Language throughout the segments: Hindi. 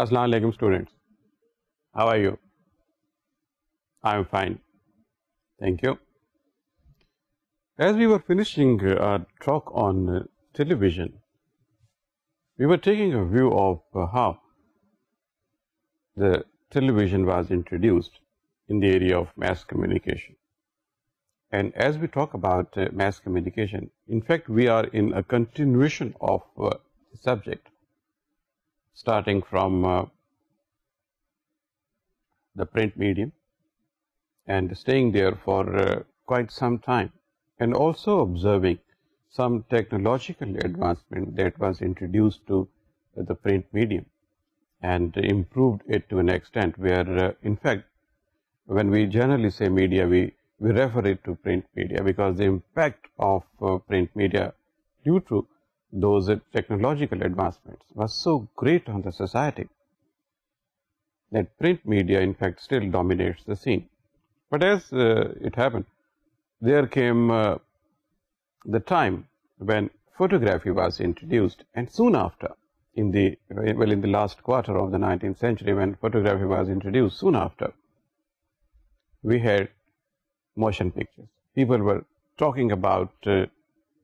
Assalamualaikum students, how are you? I am fine, thank you. As we were finishing our talk on television, we were taking a view of how the television was introduced in the area of mass communication. And as we talk about uh, mass communication, in fact, we are in a continuation of uh, the subject starting from uh, the print medium and staying there for uh, quite some time and also observing some technological advancement that was introduced to the print medium and improved it to an extent where uh, in fact when we generally say media we, we refer it to print media because the impact of uh, print media due to those technological advancements were so great on the society that print media in fact still dominates the scene. But as uh, it happened, there came uh, the time when photography was introduced and soon after in the well in the last quarter of the 19th century when photography was introduced soon after we had motion pictures people were talking about uh,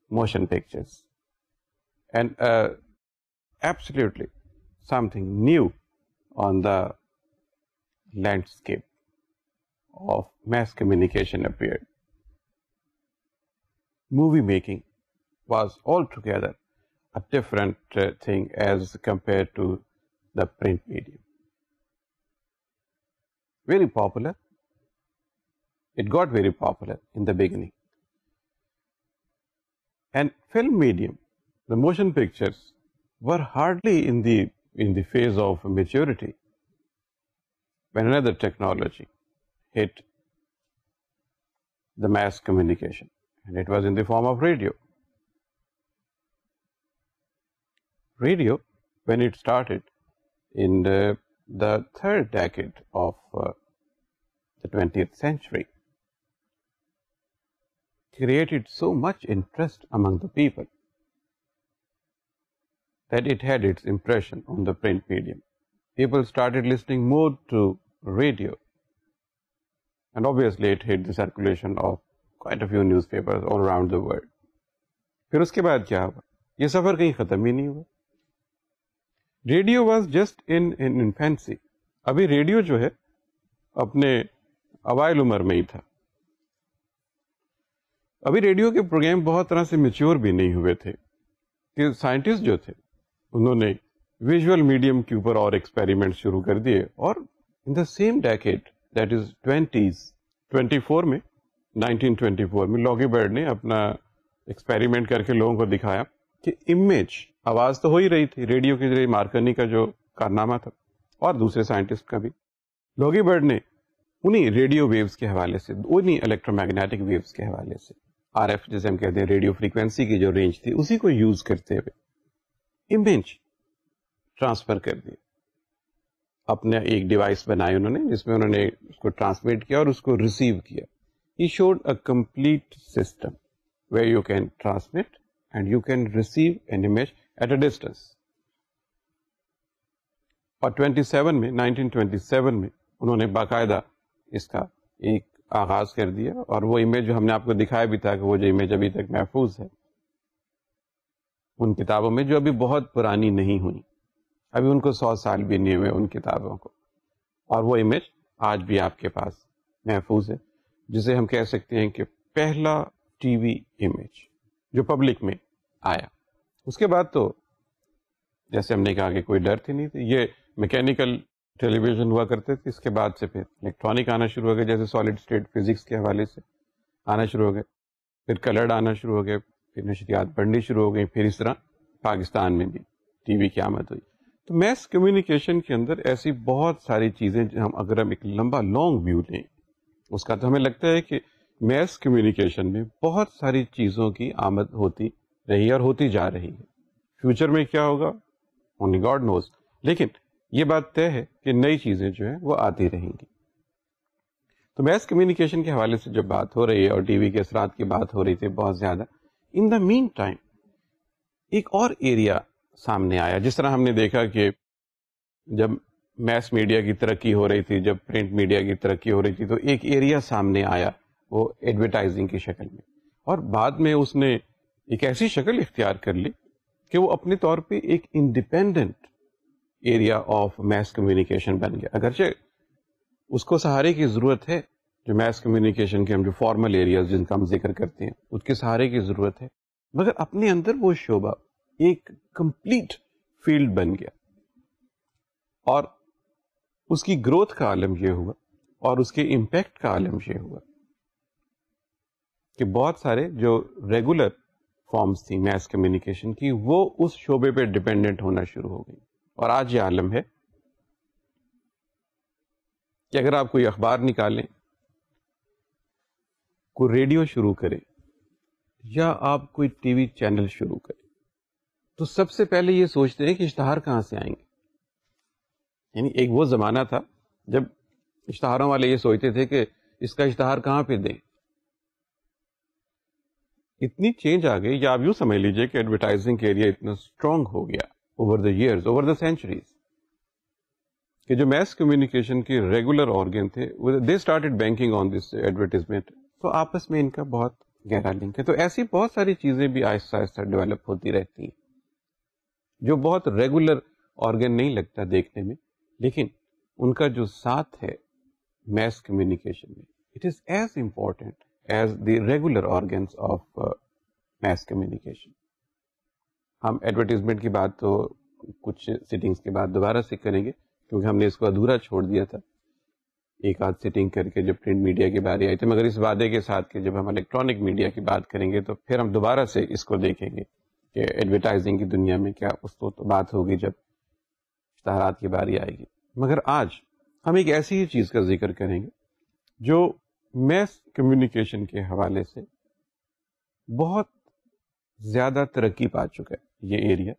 motion pictures and uh, absolutely something new on the landscape of mass communication appeared. Movie making was altogether a different uh, thing as compared to the print medium. Very popular, it got very popular in the beginning. And film medium the motion pictures were hardly in the in the phase of maturity when another technology hit the mass communication and it was in the form of radio. Radio when it started in the, uh, the third decade of uh, the 20th century created so much interest among the people that it had its impression on the print medium. People started listening more to radio and obviously it hit the circulation of quite a few newspapers all around the world. फिर उसके बाद क्या हुआ ये सफ़र कहीं ख़त्म ही नहीं हुआ radio was just in in infancy अभी रेडियो जो है अपने अवाइल उम्र में ही था अभी रेडियो के प्रोग्राम बहुत तरह से मेच्योर भी नहीं हुए थे कि साइंटिस्ट जो थे उन्होंने विजुअल मीडियम के ऊपर और एक्सपेरिमेंट शुरू कर दिए और in the same decade that is twenties 24 में 1924 में लॉगी बर्ड ने अपना एक्सपेरिमेंट करके लोगों को दिखाया कि इमेज आवाज़ तो हो ही रही थी रेडियो के जरिए मार्कनी का जो कारनामा था और दूसरे साइंटिस्ट का भी लॉगी बर्ड ने उन्हीं रेडियो वेव्स के हवाले से उन्हीं इलेक्ट्रोमैग्नेटिक वेव्स के हवाले से आरएफ जैसे हम कहते हैं रेडियो फ्रीक्वेंसी की जो रेंज थी उसी को यूज़ करते हुए इमेज ट्रांसफर कर दिया अपने एक डिवाइस बनाई उन्होंने जिसमें उन्होंने उसको ट्रांसमिट किया और उसको रिसीव किया he showed a complete system where you can transmit and you can receive an image at a distance और 27 में 1927 में उन्होंने बाकायदा इसका एक आगाज कर दिया और वो इमेज जो हमने आपको दिखाया भी था कि वो जो इमेज अभी तक महफूज है उन किताबों में जो अभी बहुत पुरानी नहीं हुई अभी उनको सौ साल भी नहीं हुए उन किताबों को और वो इमेज आज भी आपके पास महफूज है जिसे हम कह सकते हैं कि पहला टीवी इमेज जो पब्लिक में आया उसके बाद तो जैसे हमने कहा कि कोई डर थी नहीं थी ये मैकेनिकल टेलीविजन हुआ करते थे इसके बाद से फिर इलेक्ट्रॉनिक आना शुरू हो गया जैसे सॉलिड स्टेट फिजिक्स के हवाले से आना शुरू हो गए फिर कलर्ड आना शुरू हो गए फिर नशरियात बढ़नी शुरू हो गई फिर इस तरह पाकिस्तान में भी टी वी की आमद हुई तो मैस कम्युनिकेशन के अंदर ऐसी बहुत सारी चीज़ें हम अगर हम एक लंबा लॉन्ग व्यू लें उसका तो हमें लगता है कि मैस कम्युनिकेशन में बहुत सारी चीज़ों की आमद होती रही और होती जा रही है फ्यूचर में क्या होगा ओनली गॉड नोज लेकिन ये बात तय है कि नई चीज़ें जो हैं वो आती रहेंगी तो मैस कम्युनिकेशन के हवाले से जब बात हो रही है और टीवी के असरात की बात हो रही थी बहुत ज़्यादा इन द मीन टाइम एक और एरिया सामने आया जिस तरह हमने देखा कि जब मैस मीडिया की तरक्की हो रही थी जब प्रिंट मीडिया की तरक्की हो रही थी तो एक एरिया सामने आया वो एडवर्टाइजिंग की शक्ल में और बाद में उसने एक ऐसी शक्ल इख्तियार कर ली कि वो अपने तौर पे एक independent area of mass communication बन गया अगरचे उसको सहारे की ज़रूरत है जो मैथ कम्युनिकेशन के हम जो फॉर्मल एरियाज जिनका हम जिक्र करते हैं उसके सहारे की ज़रूरत है मगर अपने अंदर वो शोभा एक कंप्लीट फील्ड बन गया और उसकी ग्रोथ का आलम यह हुआ और उसके इम्पैक्ट का आलम यह हुआ कि बहुत सारे जो रेगुलर फॉर्म्स थी मैथ कम्युनिकेशन की वो उस शोबे पे डिपेंडेंट होना शुरू हो गई और आज ये आलम है कि अगर आप कोई अखबार निकालें को रेडियो शुरू करें या आप कोई टीवी चैनल शुरू करें तो सबसे पहले ये सोचते हैं कि इश्तहार कहाँ से आएंगे यानी एक वो ज़माना था जब इश्तहारों वाले ये सोचते थे कि इसका इश्तहार कहाँ पे दें इतनी चेंज आ गई या आप यूँ समझ लीजिए कि एडवर्टाइजिंग के एरिया इतना स्ट्रांग हो गया over the years over the centuries कि जो मैस कम्युनिकेशन के रेगुलर ऑर्गन थे they started banking on this advertisement तो आपस में इनका बहुत गहरा लिंक है तो ऐसी बहुत सारी चीजें भी आहिस्ता आहिस्ता डेवलप होती रहती हैं जो बहुत रेगुलर ऑर्गन नहीं लगता देखने में लेकिन उनका जो साथ है मैस कम्युनिकेशन में it is as important as the regular organs of mass communication हम एडवर्टीजमेंट की बात तो कुछ सिटिंग्स के बाद दोबारा से करेंगे क्योंकि हमने इसको अधूरा छोड़ दिया था एक आध सेटिंग करके जब प्रिंट मीडिया की बारी आई थी मगर इस वादे के साथ कि जब हम इलेक्ट्रॉनिक मीडिया की बात करेंगे तो फिर हम दोबारा से इसको देखेंगे कि एडवर्टाइजिंग की दुनिया में क्या उस तो, तो बात होगी जब इश्तहारात की बारी आएगी मगर आज हम एक ऐसी ही चीज़ का जिक्र करेंगे जो मैस कम्युनिकेशन के हवाले से बहुत ज़्यादा तरक्की पा चुका है ये एरिया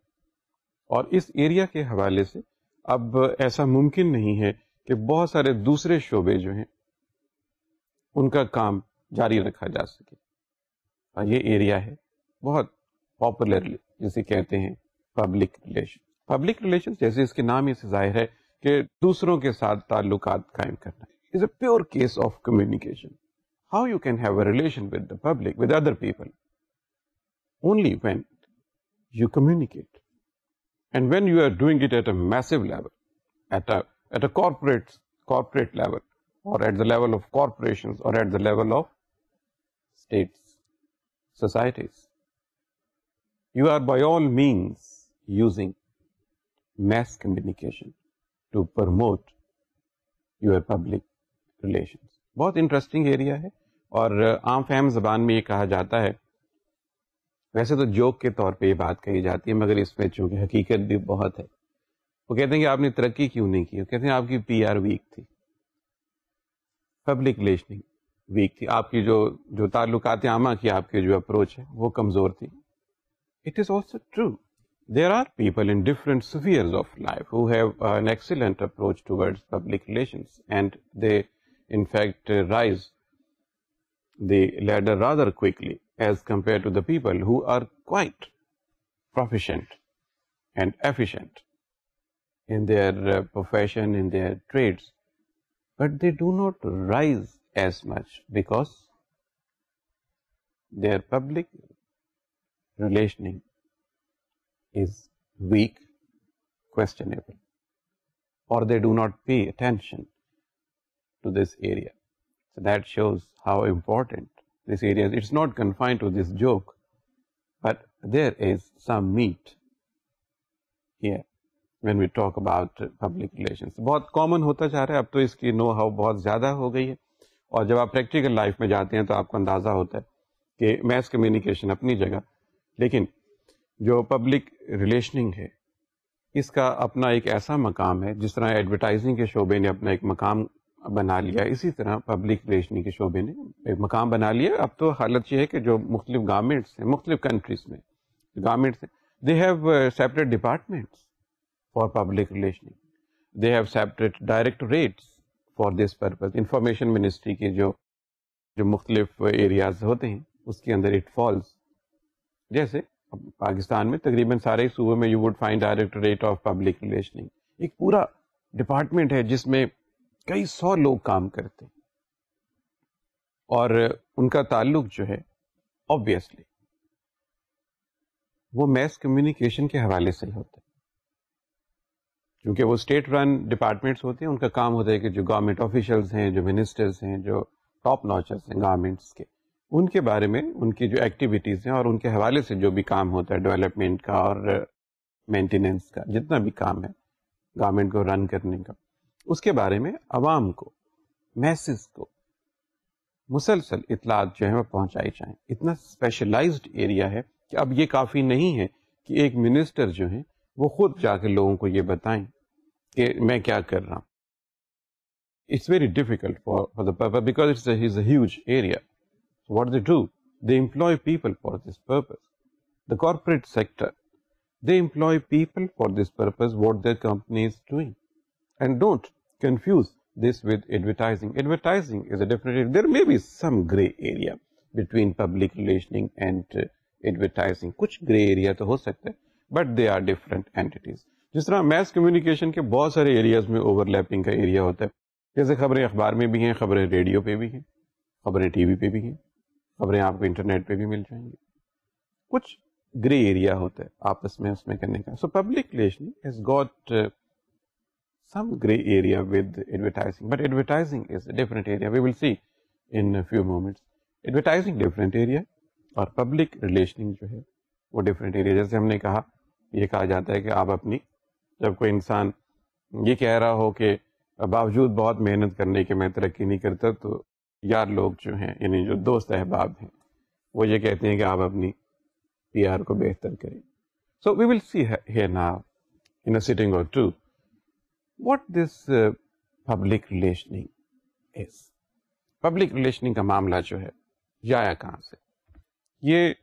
और इस एरिया के हवाले से अब ऐसा मुमकिन नहीं है कि बहुत सारे दूसरे शोबे जो हैं उनका काम जारी रखा जा सके और हाँ, ये एरिया है बहुत पॉपुलरली जिसे कहते हैं पब्लिक रिलेशन पब्लिक रिलेशन जैसे इसके नाम ही से जाहिर है कि दूसरों के साथ ताल्लुक कायम करना is a pure case of communication how you can have a relation with the public with other people only when you communicate and when you are doing it at a massive level at a at a corporate corporate level or at the level of corporations or at the level of states, societies. You are by all means using mass communication to promote your public relations. bahut interesting area hai aur aam आम zuban mein ye kaha jata hai ویسے تو جوک کے طور پہ یہ بات کہی جاتی ہے مگر اس میں چونکہ حقیقت بھی بہت ہے वो कहते हैं कि आपने तरक्की क्यों नहीं की वो कहते हैं आपकी पीआर वीक थी पब्लिक रिलेशनिंग वीक थी आपकी जो जो ताल्लुकात आमा की आपकी जो अप्रोच है वो कमज़ोर थी it is also true there are people in different spheres of life who have an excellent approach towards public relations and they in fact uh, rise the ladder rather quickly as compared to the people who are quite proficient and efficient in their uh, profession, in their trades, but they do not rise as much because their public relationing is weak, questionable, or they do not pay attention to this area. So that shows how important this area is. It's not confined to this joke, but there is some meat here. When we talk about public relation बहुत कॉमन होता जा रहा है अब तो इसकी नो हाउ बहुत ज़्यादा हो गई है और जब आप प्रैक्टिकल लाइफ में जाते हैं तो आपको अंदाज़ा होता है कि मैथ कम्युनिकेशन अपनी जगह लेकिन जो पब्लिक रिलेशनिंग है इसका अपना एक ऐसा मकाम है जिस तरह एडवर्टाइजिंग के शोबे ने अपना एक मकाम बना लिया इसी तरह पब्लिक रिलेशनिंग के शोबे ने एक मकाम बना लिया अब तो हालत यह है कि जो मुख्तलिफ गारमेंट्स हैं मुख्तलिफ कंट्रीज में गारमेंट्स हैं they have separate departments for public relationing. They have separate directorates for this purpose. Information ministry के जो जो मुख्तलिफ एरियाज होते हैं उसके अंदर इट फॉल्स जैसे पाकिस्तान में तकरीबन सारे सूबों में you would find directorate of public relationing एक पूरा डिपार्टमेंट है जिसमें कई सौ लोग काम करते हैं और उनका ताल्लुक जो है ऑब्वियसली वो मैस कम्युनिकेशन के हवाले से ही होता है क्योंकि वो स्टेट रन डिपार्टमेंट्स होते हैं उनका काम होता है कि जो गवर्नमेंट ऑफिशल्स हैं जो मिनिस्टर्स हैं जो टॉप नॉचर्स हैं गवर्नमेंट्स के उनके बारे में उनकी जो एक्टिविटीज़ हैं और उनके हवाले से जो भी काम होता है डेवलपमेंट का और मेंटेनेंस का जितना भी काम है गवर्नमेंट को रन करने का उसके बारे में आवाम को मैसेज को मुसलसल इतलात जो है वह पहुँचाई जाए इतना स्पेशलाइज्ड एरिया है कि अब ये काफ़ी नहीं है कि एक मिनिस्टर जो है वो खुद जाके लोगों को ये बताएं कि मैं क्या कर रहा हूँ it's very difficult for for the purpose because it's is huge area what they do they employ people for this purpose the corporate sector they employ people for this purpose what their company is doing and don't confuse this with advertising. Advertising is a definite. There may be some gray area between public relationing and uh, advertising. कुछ gray area तो हो सकता है but they are different entities जिस तरह मैथ कम्युनिकेशन के बहुत सारे एरियाज में ओवरलैपिंग का एरिया होता है जैसे खबरें अखबार में भी हैं खबरें रेडियो पे भी हैं खबरें टीवी पे भी हैं खबरें आपको इंटरनेट पे भी मिल जाएंगी कुछ ग्रे एरिया होता है आपस में उसमें करने का so public relation is got some grey area with advertising but advertising is different area we will see in few moments advertising different area और पब्लिक रिलेशनिंग जो है वो डिफरेंट एरिया जैसे हमने कहा ये कहा जाता है कि आप अपनी जब कोई इंसान ये कह रहा हो कि बावजूद बहुत मेहनत करने के मैं तरक्की नहीं करता तो यार लोग जो हैं यानी जो दोस्त अहबाब हैं वो ये कहते हैं कि आप अपनी पी आर को बेहतर करें so we will see here now in a sitting और to what this public relationing is public relationing का मामला जो है जाया कहाँ से ये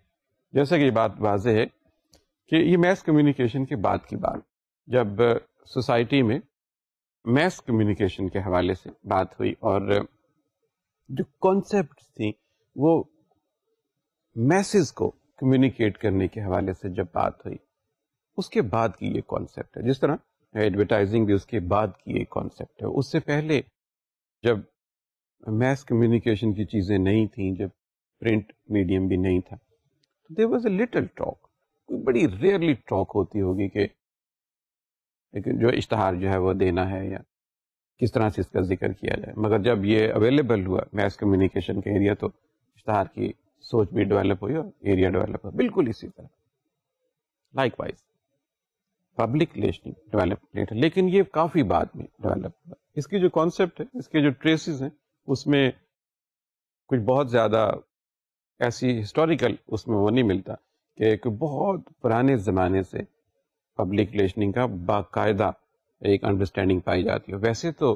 जैसे कि बात वाज है कि ये मैथ कम्युनिकेशन के बाद की बात जब सोसाइटी में मैथ कम्युनिकेशन के हवाले से बात हुई और जो कॉन्सेप्ट थी वो मैसेज को कम्युनिकेट करने के हवाले से जब बात हुई उसके बाद की ये कॉन्सेप्ट है जिस तरह एडवर्टाइजिंग भी उसके बाद की एक कॉन्सेप्ट है उससे पहले जब मैथ कम्युनिकेशन की चीज़ें नहीं थी जब प्रिंट मीडियम भी नहीं था तो there was a little talk कोई बड़ी रेयरली टॉक होती होगी कि लेकिन जो इश्तहार जो है वो देना है या किस तरह से इसका जिक्र किया जाए मगर जब ये अवेलेबल हुआ मैस कम्युनिकेशन का एरिया तो इश्तहार की सोच भी डेवलप हुई और एरिया डेवलप हुआ बिल्कुल इसी तरह likewise public relationing develop लेकिन ये काफ़ी बाद में डेवलप हुआ इसकी जो कॉन्सेप्ट है इसके जो ट्रेसिस हैं उसमें कुछ बहुत ज़्यादा ऐसी हिस्टोरिकल उसमें वो नहीं मिलता कि एक बहुत पुराने ज़माने से पब्लिक रिलेशनिंग का बाकायदा एक अंडरस्टैंडिंग पाई जाती है वैसे तो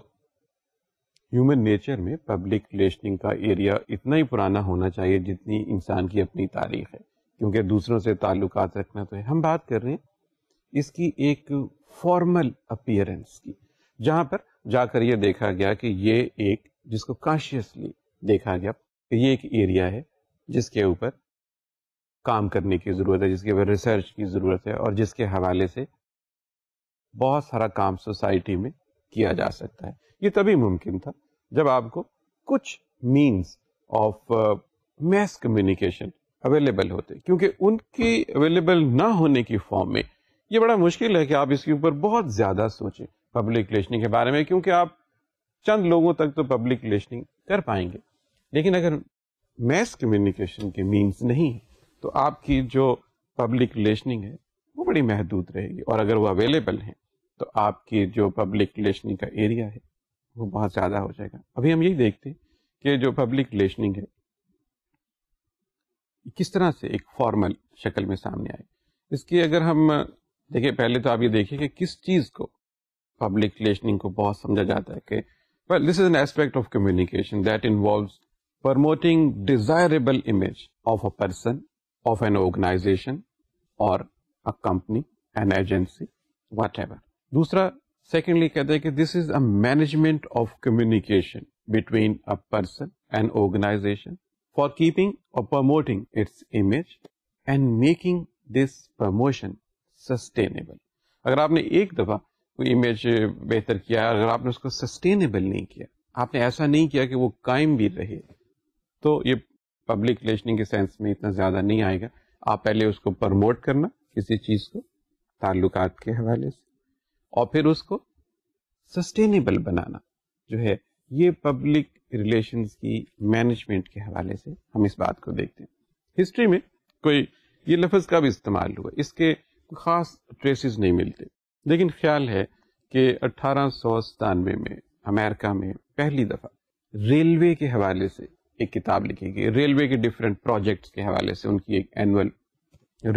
ह्यूमन नेचर में पब्लिक रिलेशनिंग का एरिया इतना ही पुराना होना चाहिए जितनी इंसान की अपनी तारीख है क्योंकि दूसरों से ताल्लुक रखना तो है हम बात कर रहे हैं इसकी एक फॉर्मल अपियरेंस की जहाँ पर जाकर यह देखा गया कि ये एक जिसको कॉन्शियसली देखा गया कि ये एक एरिया है जिसके ऊपर काम करने की ज़रूरत है जिसके रिसर्च की ज़रूरत है और जिसके हवाले से बहुत सारा काम सोसाइटी में किया जा सकता है ये तभी मुमकिन था जब आपको कुछ means of mass communication available होते क्योंकि उनकी अवेलेबल ना होने की फॉर्म में ये बड़ा मुश्किल है कि आप इसके ऊपर बहुत ज़्यादा सोचें पब्लिक लिशनिंग के बारे में क्योंकि आप चंद लोगों तक तो पब्लिक लिशनिंग कर पाएंगे लेकिन अगर मैस कम्युनिकेशन के मीन्स नहीं है तो आपकी जो पब्लिक रिलेशनिंग है वो बड़ी महदूद रहेगी और अगर वो अवेलेबल हैं तो आपकी जो पब्लिक रिलेशनिंग का एरिया है वो बहुत ज़्यादा हो जाएगा अभी हम यही देखते हैं कि जो पब्लिक रिलेशनिंग है किस तरह से एक फॉर्मल शक्ल में सामने आए इसकी अगर हम देखिए पहले तो आप ये देखिए कि किस चीज़ को पब्लिक रिलेशनिंग को बहुत समझा जाता है कि well this is an aspect of communication that involves promoting desirable image of a person of an organization or a company, an agency, whatever. दूसरा सेकेंडली कहते हैं कि this is a management of communication between a person and organisation for keeping और promoting its image and making this promotion sustainable अगर आपने एक दफा कोई इमेज बेहतर किया अगर आपने उसको सस्टेनेबल नहीं किया आपने ऐसा नहीं किया कि वो कायम भी रहे तो ये पब्लिक रिलेशनिंग के सेंस में इतना ज़्यादा नहीं आएगा आप पहले उसको प्रमोट करना किसी चीज़ को ताल्लुकात के हवाले से और फिर उसको सस्टेनेबल बनाना जो है ये पब्लिक रिलेशंस की मैनेजमेंट के हवाले से हम इस बात को देखते हैं हिस्ट्री में कोई ये लफ्ज़ का भी इस्तेमाल हुआ इसके ख़ास ट्रेसेस नहीं मिलते लेकिन ख्याल है कि अट्ठारह में अमेरिका में पहली दफ़ा रेलवे के हवाले से एक किताब लिखी गई रेलवे के डिफरेंट प्रोजेक्ट्स के हवाले से उनकी एक एनुअल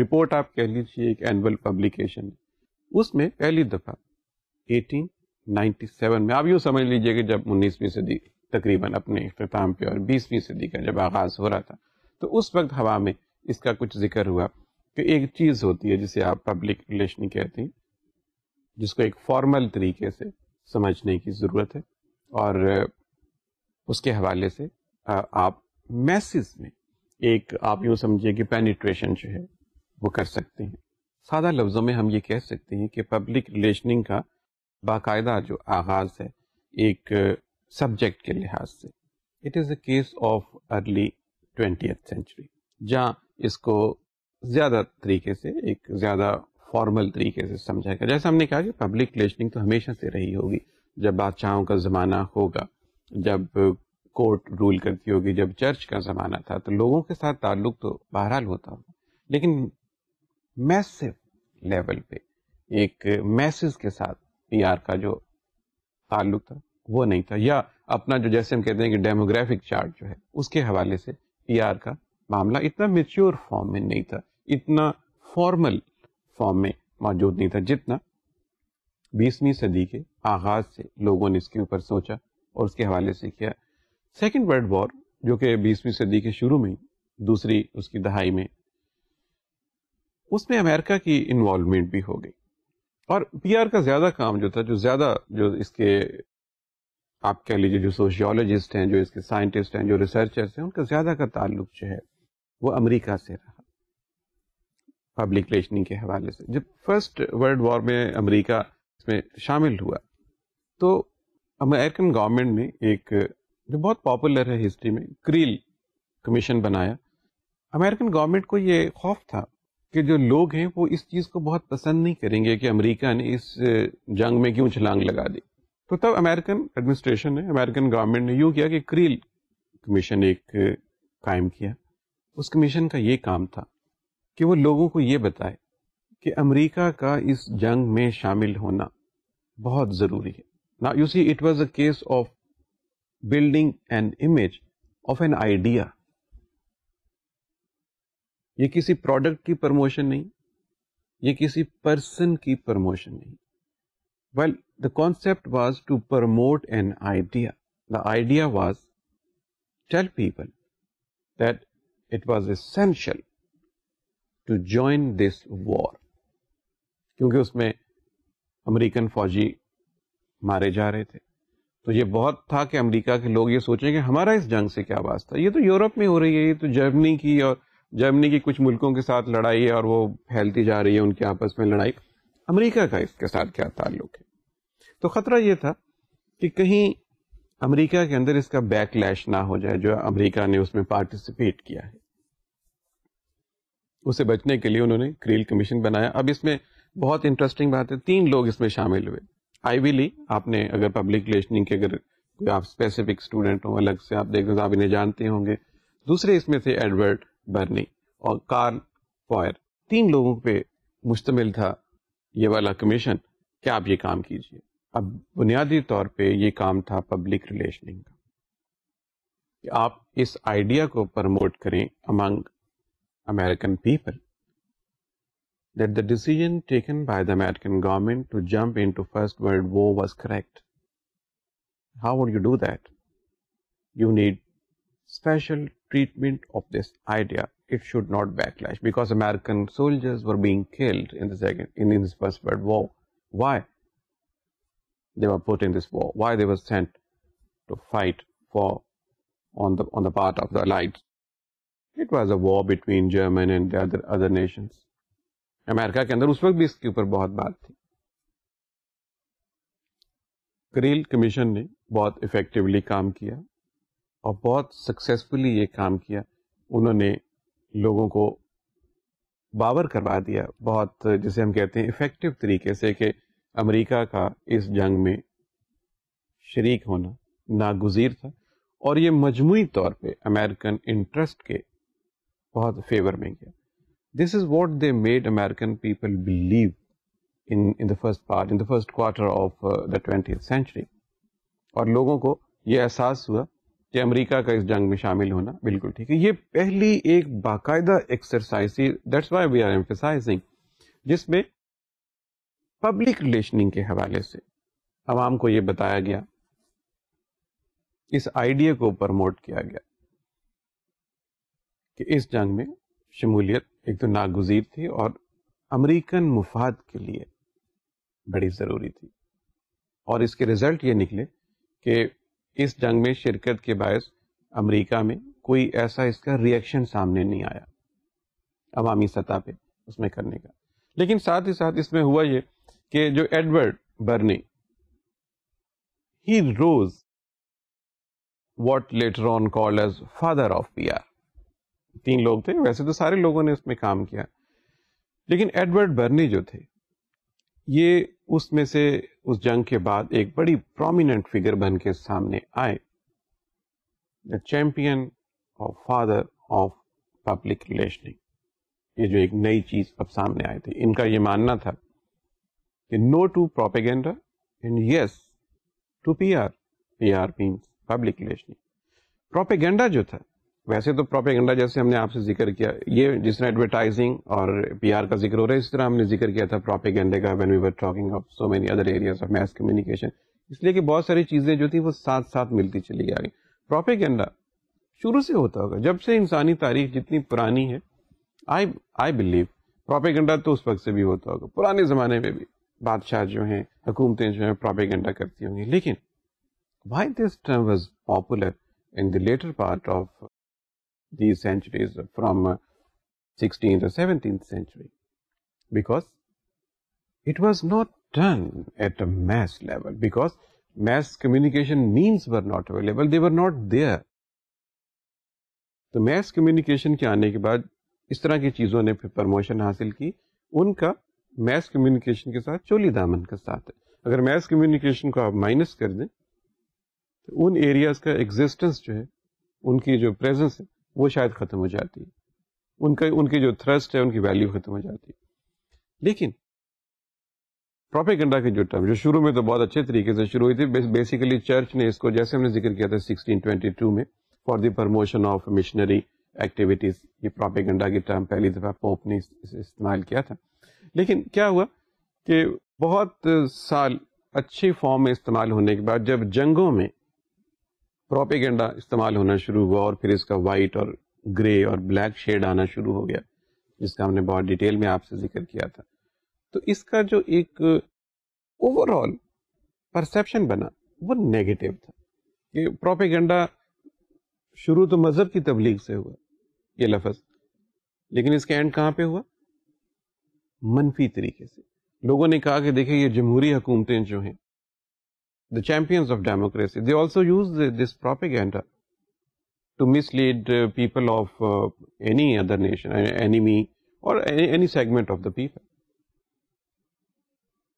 रिपोर्ट आप कह लीजिए एक एनुअल पब्लिकेशन उसमें पहली दफ़ा 1897 में आप यूँ समझ लीजिए कि जब 19वीं सदी तकरीबन अपने अख्ताम पे और 20वीं सदी का जब आगाज़ हो रहा था तो उस वक्त हवा में इसका कुछ जिक्र हुआ कि एक चीज़ होती है जिसे आप पब्लिक रिलेशन कहते हैं जिसको एक फॉर्मल तरीके से समझने की ज़रूरत है और उसके हवाले से आप मैसेज में एक आप यूं समझिए कि पेनिट्रेशन जो है वो कर सकते हैं सादा लफ्ज़ों में हम ये कह सकते हैं कि पब्लिक रिलेशनिंग का बाकायदा जो आगाज़ है एक सब्जेक्ट के लिहाज से it is a case of early twenty century जहाँ इसको ज़्यादा तरीके से एक ज़्यादा फॉर्मल तरीके से समझा गया जैसे हमने कहा कि पब्लिक रिलेशनिंग तो हमेशा से रही होगी जब बादशाहों का ज़माना होगा जब कोर्ट रूल करती होगी जब चर्च का जमाना था तो लोगों के साथ ताल्लुक तो बहरहाल होता होगा लेकिन मैसिव लेवल पे एक मैसेज के साथ पीआर का जो ताल्लुक था वो नहीं था या अपना जो जैसे हम कहते हैं कि डेमोग्राफिक चार्ट जो है उसके हवाले से पीआर का मामला इतना मेच्योर फॉर्म में नहीं था इतना फॉर्मल फॉर्म में मौजूद नहीं था जितना बीसवीं सदी के आगाज से लोगों ने इसके ऊपर सोचा और उसके हवाले से किया सेकेंड वर्ल्ड वॉर जो कि बीसवीं सदी के शुरू में दूसरी उसकी दहाई में उसमें अमेरिका की इन्वॉल्वमेंट भी हो गई और पीआर का ज़्यादा काम जो था जो ज़्यादा जो इसके आप कह लीजिए जो सोशियोलॉजिस्ट हैं जो इसके साइंटिस्ट हैं जो रिसर्चर्स हैं उनका ज़्यादा का ताल्लुक जो है वो अमेरिका से रहा पब्लिक रिलेशनिंग के हवाले से जब फर्स्ट वर्ल्ड वॉर में अमेरिका इसमें शामिल हुआ तो अमेरिकन गवर्नमेंट ने एक जो बहुत पॉपुलर है हिस्ट्री में क्रील कमीशन बनाया अमेरिकन गवर्नमेंट को ये खौफ था कि जो लोग हैं वो इस चीज़ को बहुत पसंद नहीं करेंगे कि अमेरिका ने इस जंग में क्यों छलांग लगा दी तो तब अमेरिकन एडमिनिस्ट्रेशन ने अमेरिकन गवर्नमेंट ने यूँ किया कि क्रील कमीशन एक कायम किया उस कमीशन का ये काम था कि वो लोगों को ये बताए कि अमेरिका का इस जंग में शामिल होना बहुत ज़रूरी है ना you see it was a case of building an image of an idea ये किसी प्रोडक्ट की प्रमोशन नहीं ये किसी पर्सन की प्रमोशन नहीं well the concept was to promote an idea the idea was tell people that it was essential to join this war क्योंकि उसमें अमेरिकन फौजी मारे जा रहे थे तो ये बहुत था कि अमेरिका के लोग ये सोचें कि हमारा इस जंग से क्या वास्ता ये तो यूरोप में हो रही है ये तो जर्मनी की और जर्मनी की कुछ मुल्कों के साथ लड़ाई है और वो फैलती जा रही है उनके आपस में लड़ाई अमेरिका का इसके साथ क्या ताल्लुक है तो खतरा ये था कि कहीं अमेरिका के अंदर इसका बैकलैश ना हो जाए जो अमेरिका ने उसमें पार्टिसिपेट किया है उसे बचने के लिए उन्होंने क्रील कमीशन बनाया अब इसमें बहुत इंटरेस्टिंग बात है तीन लोग इसमें शामिल हुए आईवीली आपने अगर पब्लिक रिलेशनिंग के अगर कोई आप स्पेसिफिक स्टूडेंट हो अलग से आप देख आप इन्हें जानते होंगे दूसरे इसमें थे एडवर्ड बर्नी और कार्ल फॉयर तीन लोगों पे मुश्तमिल था ये वाला कमीशन कि आप ये काम कीजिए अब बुनियादी तौर पे ये काम था पब्लिक रिलेशनिंग का कि आप इस आइडिया को प्रमोट करें among American people that the decision taken by the American government to jump into First World War was correct. How would you do that? You need special treatment of this idea. It should not backlash because American soldiers were being killed in the second in, in this First World War. Why? They were put in this war. Why they were sent to fight for on the on the part of the Allies. It was a war between German and the other other nations America के अंदर उस वक्त भी इसके ऊपर बहुत बात थी करील कमीशन ने बहुत इफेक्टिवली काम किया और बहुत सक्सेसफुली ये काम किया उन्होंने लोगों को बावर करवा दिया बहुत जिसे हम कहते हैं इफेक्टिव तरीके से कि अमेरिका का इस जंग में शरीक होना नागुजीर था और ये मजमू तौर पे अमेरिकन इंटरेस्ट के बहुत फेवर में गया This is what they made American people believe in, in the first part, in the first quarter of uh, the 20th century. और लोगों को ये एहसास हुआ कि अमेरिका का इस जंग में शामिल होना बिल्कुल ठीक है ये पहली एक बाकायदा एक्सरसाइज थी that's why we are emphasising जिसमें पब्लिक रिलेशनिंग के हवाले से आवाम को ये बताया गया इस आइडिया को प्रमोट किया गया कि इस जंग में शमूलियत एक तो नागुजीर थी और अमेरिकन मुफाद के लिए बड़ी ज़रूरी थी और इसके रिज़ल्ट ये निकले कि इस जंग में शिरकत के बायस अमेरिका में कोई ऐसा इसका रिएक्शन सामने नहीं आया अवामी सतह पे उसमें करने का लेकिन साथ ही साथ इसमें हुआ ये कि जो Edward Bernays he rose what later on called as father of P R तीन लोग थे वैसे तो सारे लोगों ने उसमें काम किया लेकिन एडवर्ड बर्नी जो थे ये उसमें से उस जंग के बाद एक बड़ी प्रोमिनेंट फिगर बन के सामने आए द चैंपियन और फादर ऑफ पब्लिक रिलेशनिंग ये जो एक नई चीज अब सामने आई थी इनका ये मानना था कि no to propaganda and yes to P R P R means public relationing propaganda जो था वैसे तो प्रोपेगेंडा जैसे हमने आपसे जिक्र किया ये जिस तरह एडवर्टाइजिंग और पीआर का जिक्र हो रहा है इस तरह हमने जिक्र किया था प्रोपेगेंडे का when we were talking of so many other areas of mass communication इसलिए कि बहुत सारी चीज़ें जो थी वो साथ साथ मिलती चली आ रही प्रोपेगेंडा शुरू से होता होगा जब से इंसानी तारीख जितनी पुरानी है आई आई बिलीव प्रोपेगेंडा तो उस वक्त से भी होता होगा पुराने ज़माने में भी बादशाह जो हैं हुकूमतें जो हैं प्रोपेगेंडा करती होंगी लेकिन why this term was popular in the later part of these centuries from 16th or 17th century because it was not done at a mass level because mass communication means were not available, they were not there. तो mass communication ke aane ke baad is tarah ki चीज़ों ne promotion haasil ki unka mass communication ke saath choli daman ka saath hai. Agar mass communication ko aap minus kar dein, दें तो उन एरियाज का एग्जिस्टेंस जो है उनकी जो प्रेजेंस वो शायद ख़त्म हो जाती उनका उनकी जो थ्रस्ट है उनकी वैल्यू ख़त्म हो जाती लेकिन प्रोपेगेंडा के जो टर्म जो शुरू में तो बहुत अच्छे तरीके से शुरू हुई थी बेसिकली चर्च ने इसको जैसे हमने जिक्र किया था 1622 में for the promotion of missionary activities ये प्रोपेगेंडा की टर्म पहली दफ़ा पोप ने इस्तेमाल किया था लेकिन क्या हुआ कि बहुत साल अच्छी फॉर्म में इस्तेमाल होने के बाद जब जंगों में प्रोपेगेंडा इस्तेमाल होना शुरू हुआ और फिर इसका वाइट और ग्रे और ब्लैक शेड आना शुरू हो गया जिसका हमने बहुत डिटेल में आपसे जिक्र किया था तो इसका जो एक ओवरऑल परसेप्शन बना वो नेगेटिव था कि प्रोपेगेंडा शुरू तो मज़हब की तबलीग से हुआ ये लफज लेकिन इसका एंड कहाँ पे हुआ मनफी तरीके से लोगों ने कहा कि देखिए ये जमहूरी हुकूमतें जो हैं the champions of democracy, they also use the, this propaganda to mislead uh, people of uh, any other nation, enemy or any, any segment of the people.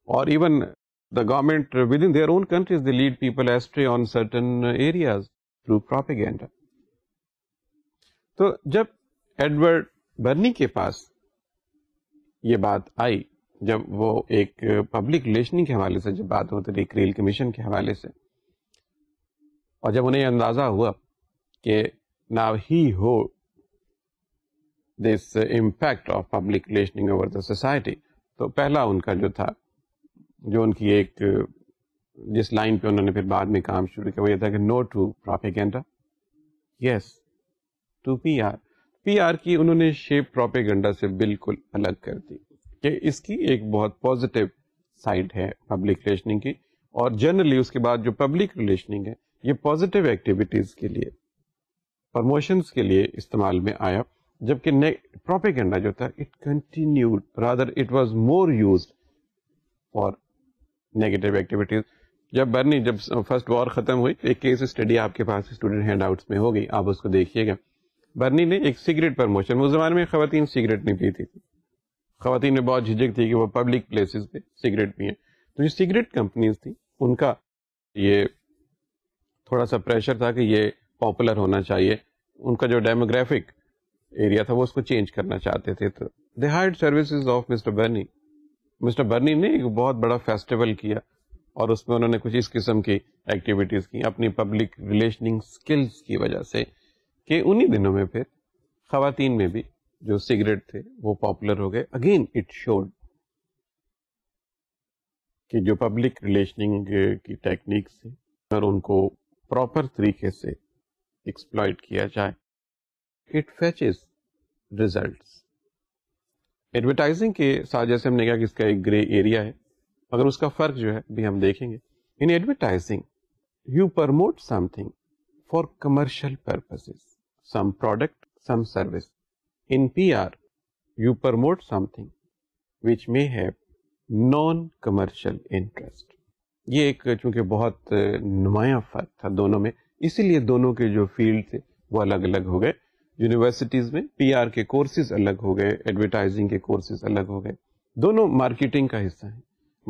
Or even the government within their own countries, they lead people astray on certain areas through propaganda. So, जब एडवर्ड बर्नी के पास ये बात आई जब वो एक पब्लिक रिलेशनिंग के हवाले से जब बात होती थी क्रील कमीशन के हवाले से और जब उन्हें अंदाज़ा हुआ कि नाव ही हो this impact of public relationing over the society तो पहला उनका जो था जो उनकी एक जिस लाइन पे उन्होंने फिर बाद में काम शुरू किया वो ये था कि no to propaganda yes to P R P R की उन्होंने शेप प्रोपेगेंडा से बिल्कुल अलग कर दी कि इसकी एक बहुत पॉजिटिव साइड है पब्लिक रिलेशनिंग की और जनरली उसके बाद जो पब्लिक रिलेशनिंग है ये पॉजिटिव एक्टिविटीज के लिए प्रमोशंस के लिए इस्तेमाल में आया जबकि प्रोपेगेंडा जो था it continued rather it was more used for negative activities जब बर्नी जब फर्स्ट वॉर खत्म हुई तो एक केस स्टडी आपके पास स्टूडेंट हैंड आउट्स में होगी आप उसको देखिएगा बर्नी ने एक सिगरेट प्रमोशन उस जमाने में खातन सिगरेट नहीं पीती थी खातन में बहुत झिझक थी कि वो पब्लिक प्लेसेस पे सिगरेट पिए तो जो सिगरेट कंपनीज थी उनका ये थोड़ा सा प्रेशर था कि ये पॉपुलर होना चाहिए उनका जो डेमोग्राफिक एरिया था वो उसको चेंज करना चाहते थे तो they hired services of mister Bernays mister Bernays ने एक बहुत बड़ा फेस्टिवल किया और उसमें उन्होंने कुछ इस किस्म की एक्टिविटीज़ की अपनी पब्लिक रिलेशनिंग स्किल्स की वजह से कि उन्हीं दिनों में फिर खातन में भी जो सिगरेट थे वो पॉपुलर हो गए अगेन इट शोड कि जो पब्लिक रिलेशनिंग की टेक्निक्स है अगर उनको प्रॉपर तरीके से एक्सप्लॉयट किया जाए इट फैचेस रिजल्ट्स एडवर्टाइजिंग के साथ जैसे हमने कहा कि इसका एक ग्रे एरिया है मगर उसका फर्क जो है भी हम देखेंगे in advertising you promote something for commercial purposes some product some service In PR, you promote something which may have non commercial interest. ये एक चूंकि बहुत नुमाया फर्क था दोनों में इसीलिए दोनों के जो फील्ड थे वो अलग अलग हो गए यूनिवर्सिटीज़ में पीआर के कोर्सेज अलग हो गए एडवर्टाइजिंग के कोर्सेज अलग हो गए दोनों मार्केटिंग का हिस्सा है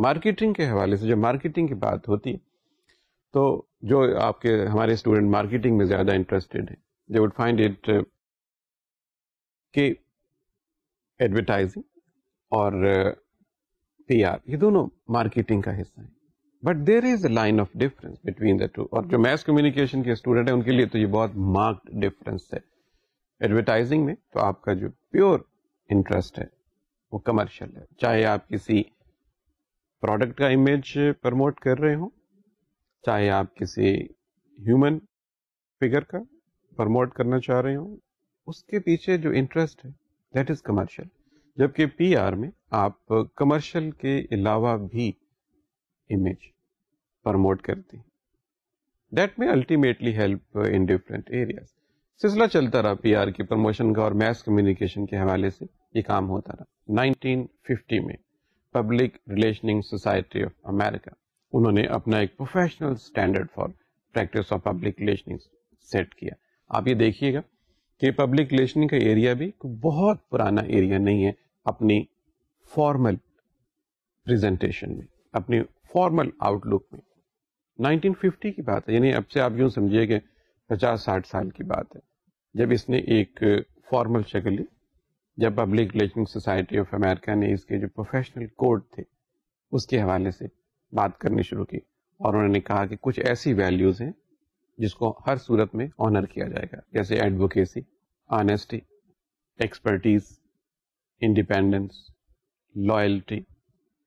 मार्केटिंग के हवाले से जो मार्केटिंग की बात होती है तो जो आपके हमारे स्टूडेंट मार्केटिंग में ज़्यादा इंटरेस्टेड हैं दे वुड फाइंड इट कि एडवर्टाइजिंग और पीआर uh, ये दोनों मार्केटिंग का हिस्सा है but there is a line of difference between the two और जो मैथ्स कम्युनिकेशन के स्टूडेंट है उनके लिए तो ये बहुत मार्क्ड डिफरेंस है एडवर्टाइजिंग में तो आपका जो प्योर इंटरेस्ट है वो कमर्शियल है चाहे आप किसी प्रोडक्ट का इमेज प्रमोट कर रहे हो चाहे आप किसी ह्यूमन फिगर का प्रमोट करना चाह रहे हो उसके पीछे जो इंटरेस्ट है दैट इज कमर्शियल जबकि पी आर में आप कमर्शियल के अलावा भी इमेज प्रमोट करते हैं दैट में ultimately help in different areas सिलसिला चलता रहा पी आर की प्रमोशन का और मैस कम्युनिकेशन के हवाले से ये काम होता रहा 1950 में public relationing society of America उन्होंने अपना एक professional standard for practice of public relationing set किया आप ये देखिएगा कि पब्लिक रिलेशन का एरिया भी बहुत पुराना एरिया नहीं है अपनी फॉर्मल प्रेजेंटेशन में अपनी फॉर्मल आउटलुक में 1950 की बात है यानी अब से आप यूँ समझिए कि 50-60 साल की बात है जब इसने एक फॉर्मल शक्ल ली जब public relation society of America ने इसके जो प्रोफेशनल कोड थे उसके हवाले से बात करनी शुरू की और उन्होंने कहा कि कुछ ऐसी वैल्यूज़ हैं जिसको हर सूरत में ऑनर किया जाएगा जैसे advocacy honesty expertise independence loyalty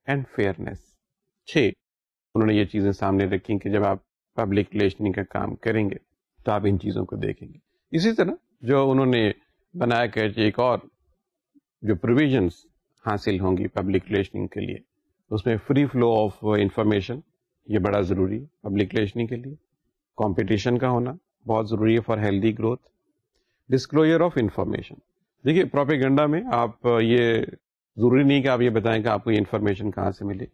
and fairness छः उन्होंने ये चीज़ें सामने रखी कि जब आप पब्लिक रिलेशनिंग का काम करेंगे तो आप इन चीज़ों को देखेंगे इसी तरह जो उन्होंने बनाया गया एक और जो प्रोविजंस हासिल होंगी पब्लिक रिलेशनिंग के लिए उसमें फ्री फ्लो ऑफ इंफॉर्मेशन ये बड़ा ज़रूरी है पब्लिक रिलेशनिंग के लिए कंपटीशन का होना बहुत ज़रूरी है for healthy growth disclosure of information देखिए प्रोपेगेंडा में आप ये ज़रूरी नहीं कि आप ये बताएं कि आपको ये इन्फॉर्मेशन कहाँ से मिली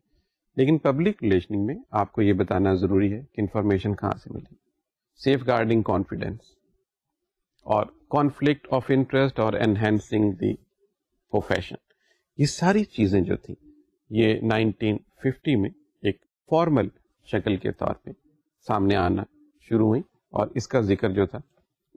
लेकिन पब्लिक रिलेशनिंग में आपको ये बताना ज़रूरी है कि इन्फॉर्मेशन कहाँ से मिली सेफ गार्डिंग कॉन्फिडेंस और कॉन्फ्लिक्ट ऑफ इंटरेस्ट और एनहेंसिंग दी प्रोफेशन ये सारी चीज़ें जो थी ये 1950 में एक फॉर्मल शक्ल के तौर पे सामने आना शुरू हुई और इसका जिक्र जो था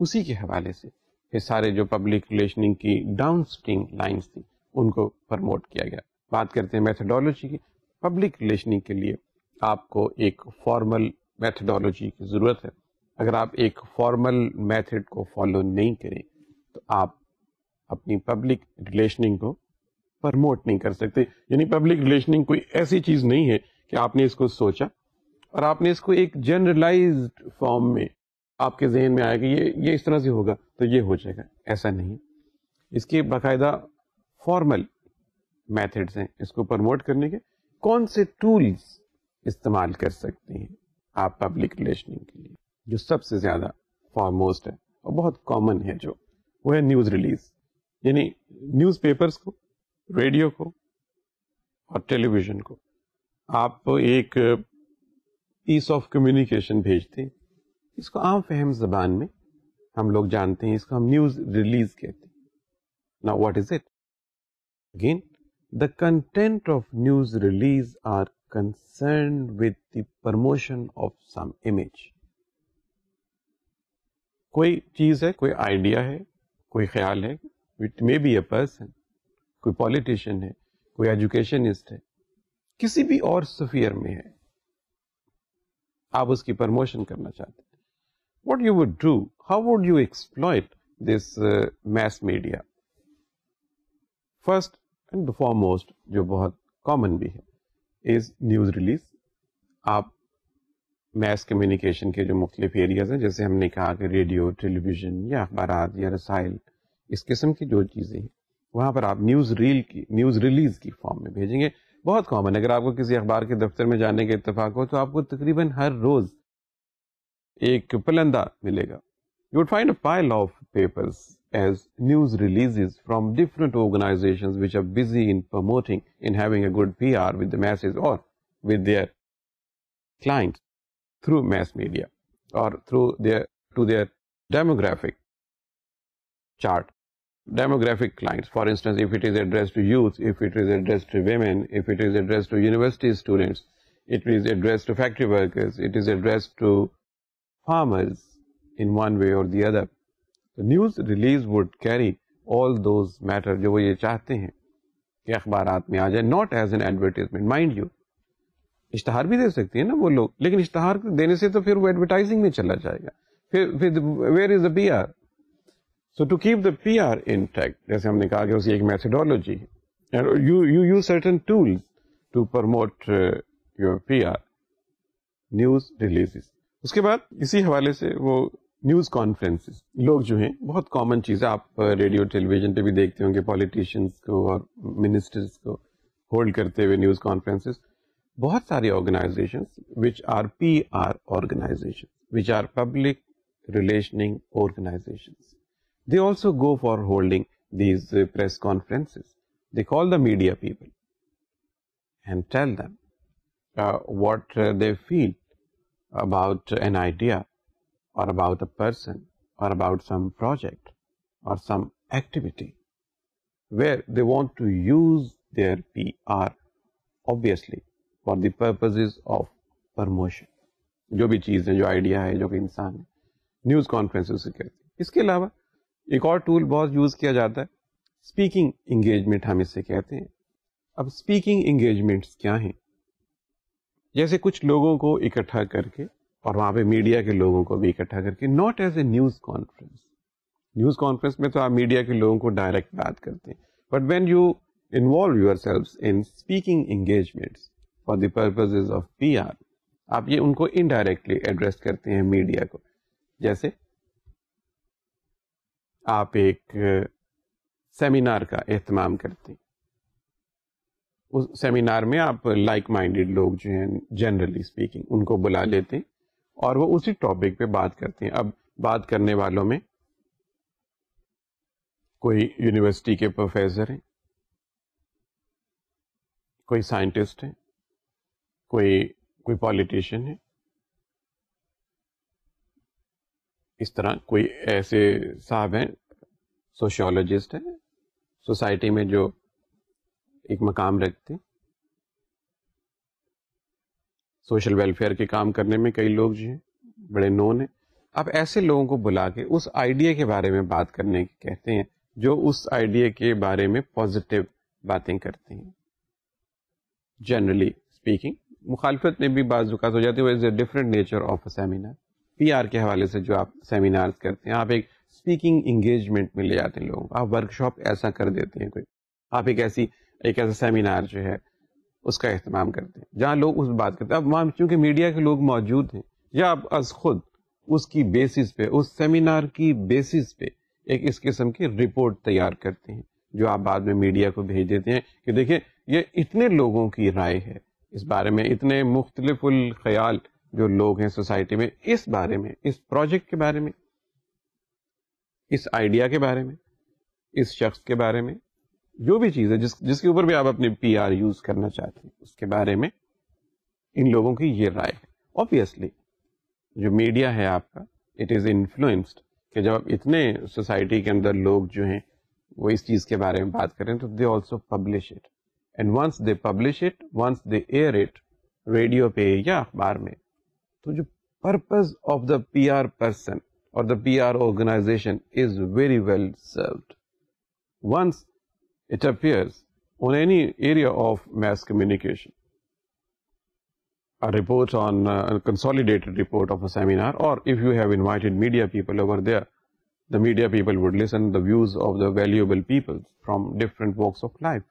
उसी के हवाले से ये सारे जो पब्लिक रिलेशनिंग की डाउन स्ट्रीम लाइन्स थी उनको प्रमोट किया गया बात करते हैं मैथडोलॉजी की पब्लिक रिलेशनिंग के लिए आपको एक फॉर्मल मैथडोलॉजी की ज़रूरत है अगर आप एक फॉर्मल मेथड को फॉलो नहीं करें तो आप अपनी पब्लिक रिलेशनिंग को प्रमोट नहीं कर सकते यानी पब्लिक रिलेशनिंग कोई ऐसी चीज़ नहीं है कि आपने इसको सोचा और आपने इसको एक जनरलाइज फॉर्म में आपके जहन में आएगा ये ये इस तरह से होगा तो ये हो जाएगा ऐसा नहीं इसके बाकायदा फॉर्मल मेथड्स हैं इसको प्रमोट करने के कौन से टूल्स इस्तेमाल कर सकते हैं आप पब्लिक रिलेशनिंग के लिए जो सबसे ज़्यादा फॉरमोस्ट है और बहुत कॉमन है जो वो है न्यूज़ रिलीज यानी न्यूज़ पेपर्स को रेडियो को और टेलीविज़न को आप एक पीस ऑफ कम्युनिकेशन भेजते इसको आम फहम जबान में हम लोग जानते हैं इसको हम न्यूज रिलीज कहते हैं ना what is it again the content of news release are concern with the promotion of some image कोई चीज है कोई आइडिया है कोई ख्याल है it may be a person कोई पॉलिटिशियन है कोई एजुकेशनिस्ट है किसी भी और सफियर में है आप उसकी प्रमोशन करना चाहते हैं what you would do how would you exploit this uh, mass media first and the foremost जो बहुत common भी है is news release आप मैस कम्युनिकेशन के जो मुख्तलिफ एरियाज हैं जैसे हमने कहा कि रेडियो टेलीविज़न या अखबार या रसाइल इस किस्म की जो चीज़ें हैं वहाँ पर आप न्यूज़ रील की न्यूज़ रिलीज़ की फॉर्म में भेजेंगे बहुत कॉमन अगर आपको किसी अखबार के दफ्तर में जाने का इतफाक हो तो आपको तकरीबन हर रोज़ एक पलंदा मिलेगा you would find a pile of papers as news releases from different organizations which are busy in promoting and having a good PR with the masses or with their clients through mass media or through their to their demographic chart. demographic clients. For instance, if it is addressed to youth, if it is addressed to women, if it is addressed to university students, it is addressed to factory workers, it is addressed to farmers in one way or the other. The news release would carry all those matter जो वो ये चाहते हैं कि अखबार में आ जाए not as an advertisement mind you इश्तहार भी दे सकती है ना वो लोग लेकिन इश्तहार देने से तो फिर वो एडवर्टाइजिंग में चला जाएगा फिर फिर where is the be so to keep the P R intact जैसे हमने कहा कि उसकी एक methodology you you use certain tool to promote your P R news releases उसके बाद इसी हवाले से वो न्यूज़ कॉन्फ्रेंसेस लोग जो हैं बहुत कॉमन चीज़ है आप रेडियो uh, टेलीविजन पे भी देखते होंगे पॉलिटिशियंस को और मिनिस्टर्स को होल्ड करते हुए न्यूज़ कॉन्फ्रेंसेस बहुत सारी organisation which are P R organisation which are public relationing organisation They also go for holding these uh, press conferences. They call the media people and tell them uh, what uh, they feel about an idea or about a person or about some project or some activity where they want to use their PR obviously for the purposes of promotion. जो भी चीज़ है जो आइडिया है जो कि इंसान है न्यूज़ कॉन्फ्रेंस उसे हैं इसके अलावा एक और टूल बहुत यूज़ किया जाता है स्पीकिंग एंगेजमेंट हम इसे कहते हैं अब स्पीकिंग एंगेजमेंट क्या है जैसे कुछ लोगों को इकट्ठा करके और वहां पर मीडिया के लोगों को भी इकट्ठा करके not as a news conference news conference में तो आप मीडिया के लोगों को डायरेक्ट बात करते हैं but when you involve yourself in speaking engagement for the of P R आप ये उनको इनडायरेक्टली एड्रेस करते हैं मीडिया को जैसे आप एक सेमिनार का अहतमाम करते हैं उस सेमिनार में आप लाइक माइंडेड लोग जो हैं जनरली स्पीकिंग उनको बुला लेते हैं और वो उसी टॉपिक पे बात करते हैं अब बात करने वालों में कोई यूनिवर्सिटी के प्रोफेसर हैं कोई साइंटिस्ट है कोई कोई पॉलिटिशियन है इस तरह कोई ऐसे साहब हैं सोशियोलॉजिस्ट हैं सोसाइटी में जो एक मकाम रखते सोशल वेलफेयर के काम करने में कई लोग जो हैं बड़े नोन हैं अब ऐसे लोगों को बुला के उस आइडिया के बारे में बात करने की कहते हैं जो उस आइडिया के बारे में पॉजिटिव बातें करते हैं जनरली स्पीकिंग मुखालफत में भी बाज़ हो जाती है different nature of a seminar PR के हवाले से जो आप सेमिनार्स करते हैं आप एक स्पीकिंग एंगेजमेंट में ले जाते हैं लोगों को आप वर्कशॉप ऐसा कर देते हैं कोई आप एक ऐसी एक ऐसा सेमिनार जो है उसका अहतमाम करते हैं जहाँ लोग उस बात करते हैं अब वहाँ चूँकि मीडिया के लोग मौजूद हैं या आप अज खुद उसकी बेसिस पे उस सेमिनार की बेसिस पे एक इस किस्म की रिपोर्ट तैयार करते हैं जो आप बाद में मीडिया को भेज देते हैं कि देखिए ये इतने लोगों की राय है इस बारे में इतने मुख्तलिफ ख्याल जो लोग हैं सोसाइटी में इस बारे में इस प्रोजेक्ट के बारे में इस आइडिया के बारे में इस शख्स के बारे में जो भी चीज़ है जिस जिसके ऊपर भी आप अपने पीआर यूज करना चाहते हैं उसके बारे में इन लोगों की ये राय है ऑब्वियसली जो मीडिया है आपका इट इज़ इन्फ्लुएंस्ड कि जब आप इतने सोसाइटी के अंदर लोग जो हैं वो इस चीज़ के बारे में बात करें तो they also publish it and once they publish it once they air it radio पे या अखबार में So, the purpose of the PR person or the PR organization is very well served. Once it appears on any area of mass communication, a report on uh, a consolidated report of a seminar or if you have invited media people over there, the media people would listen the views of the valuable people from different walks of life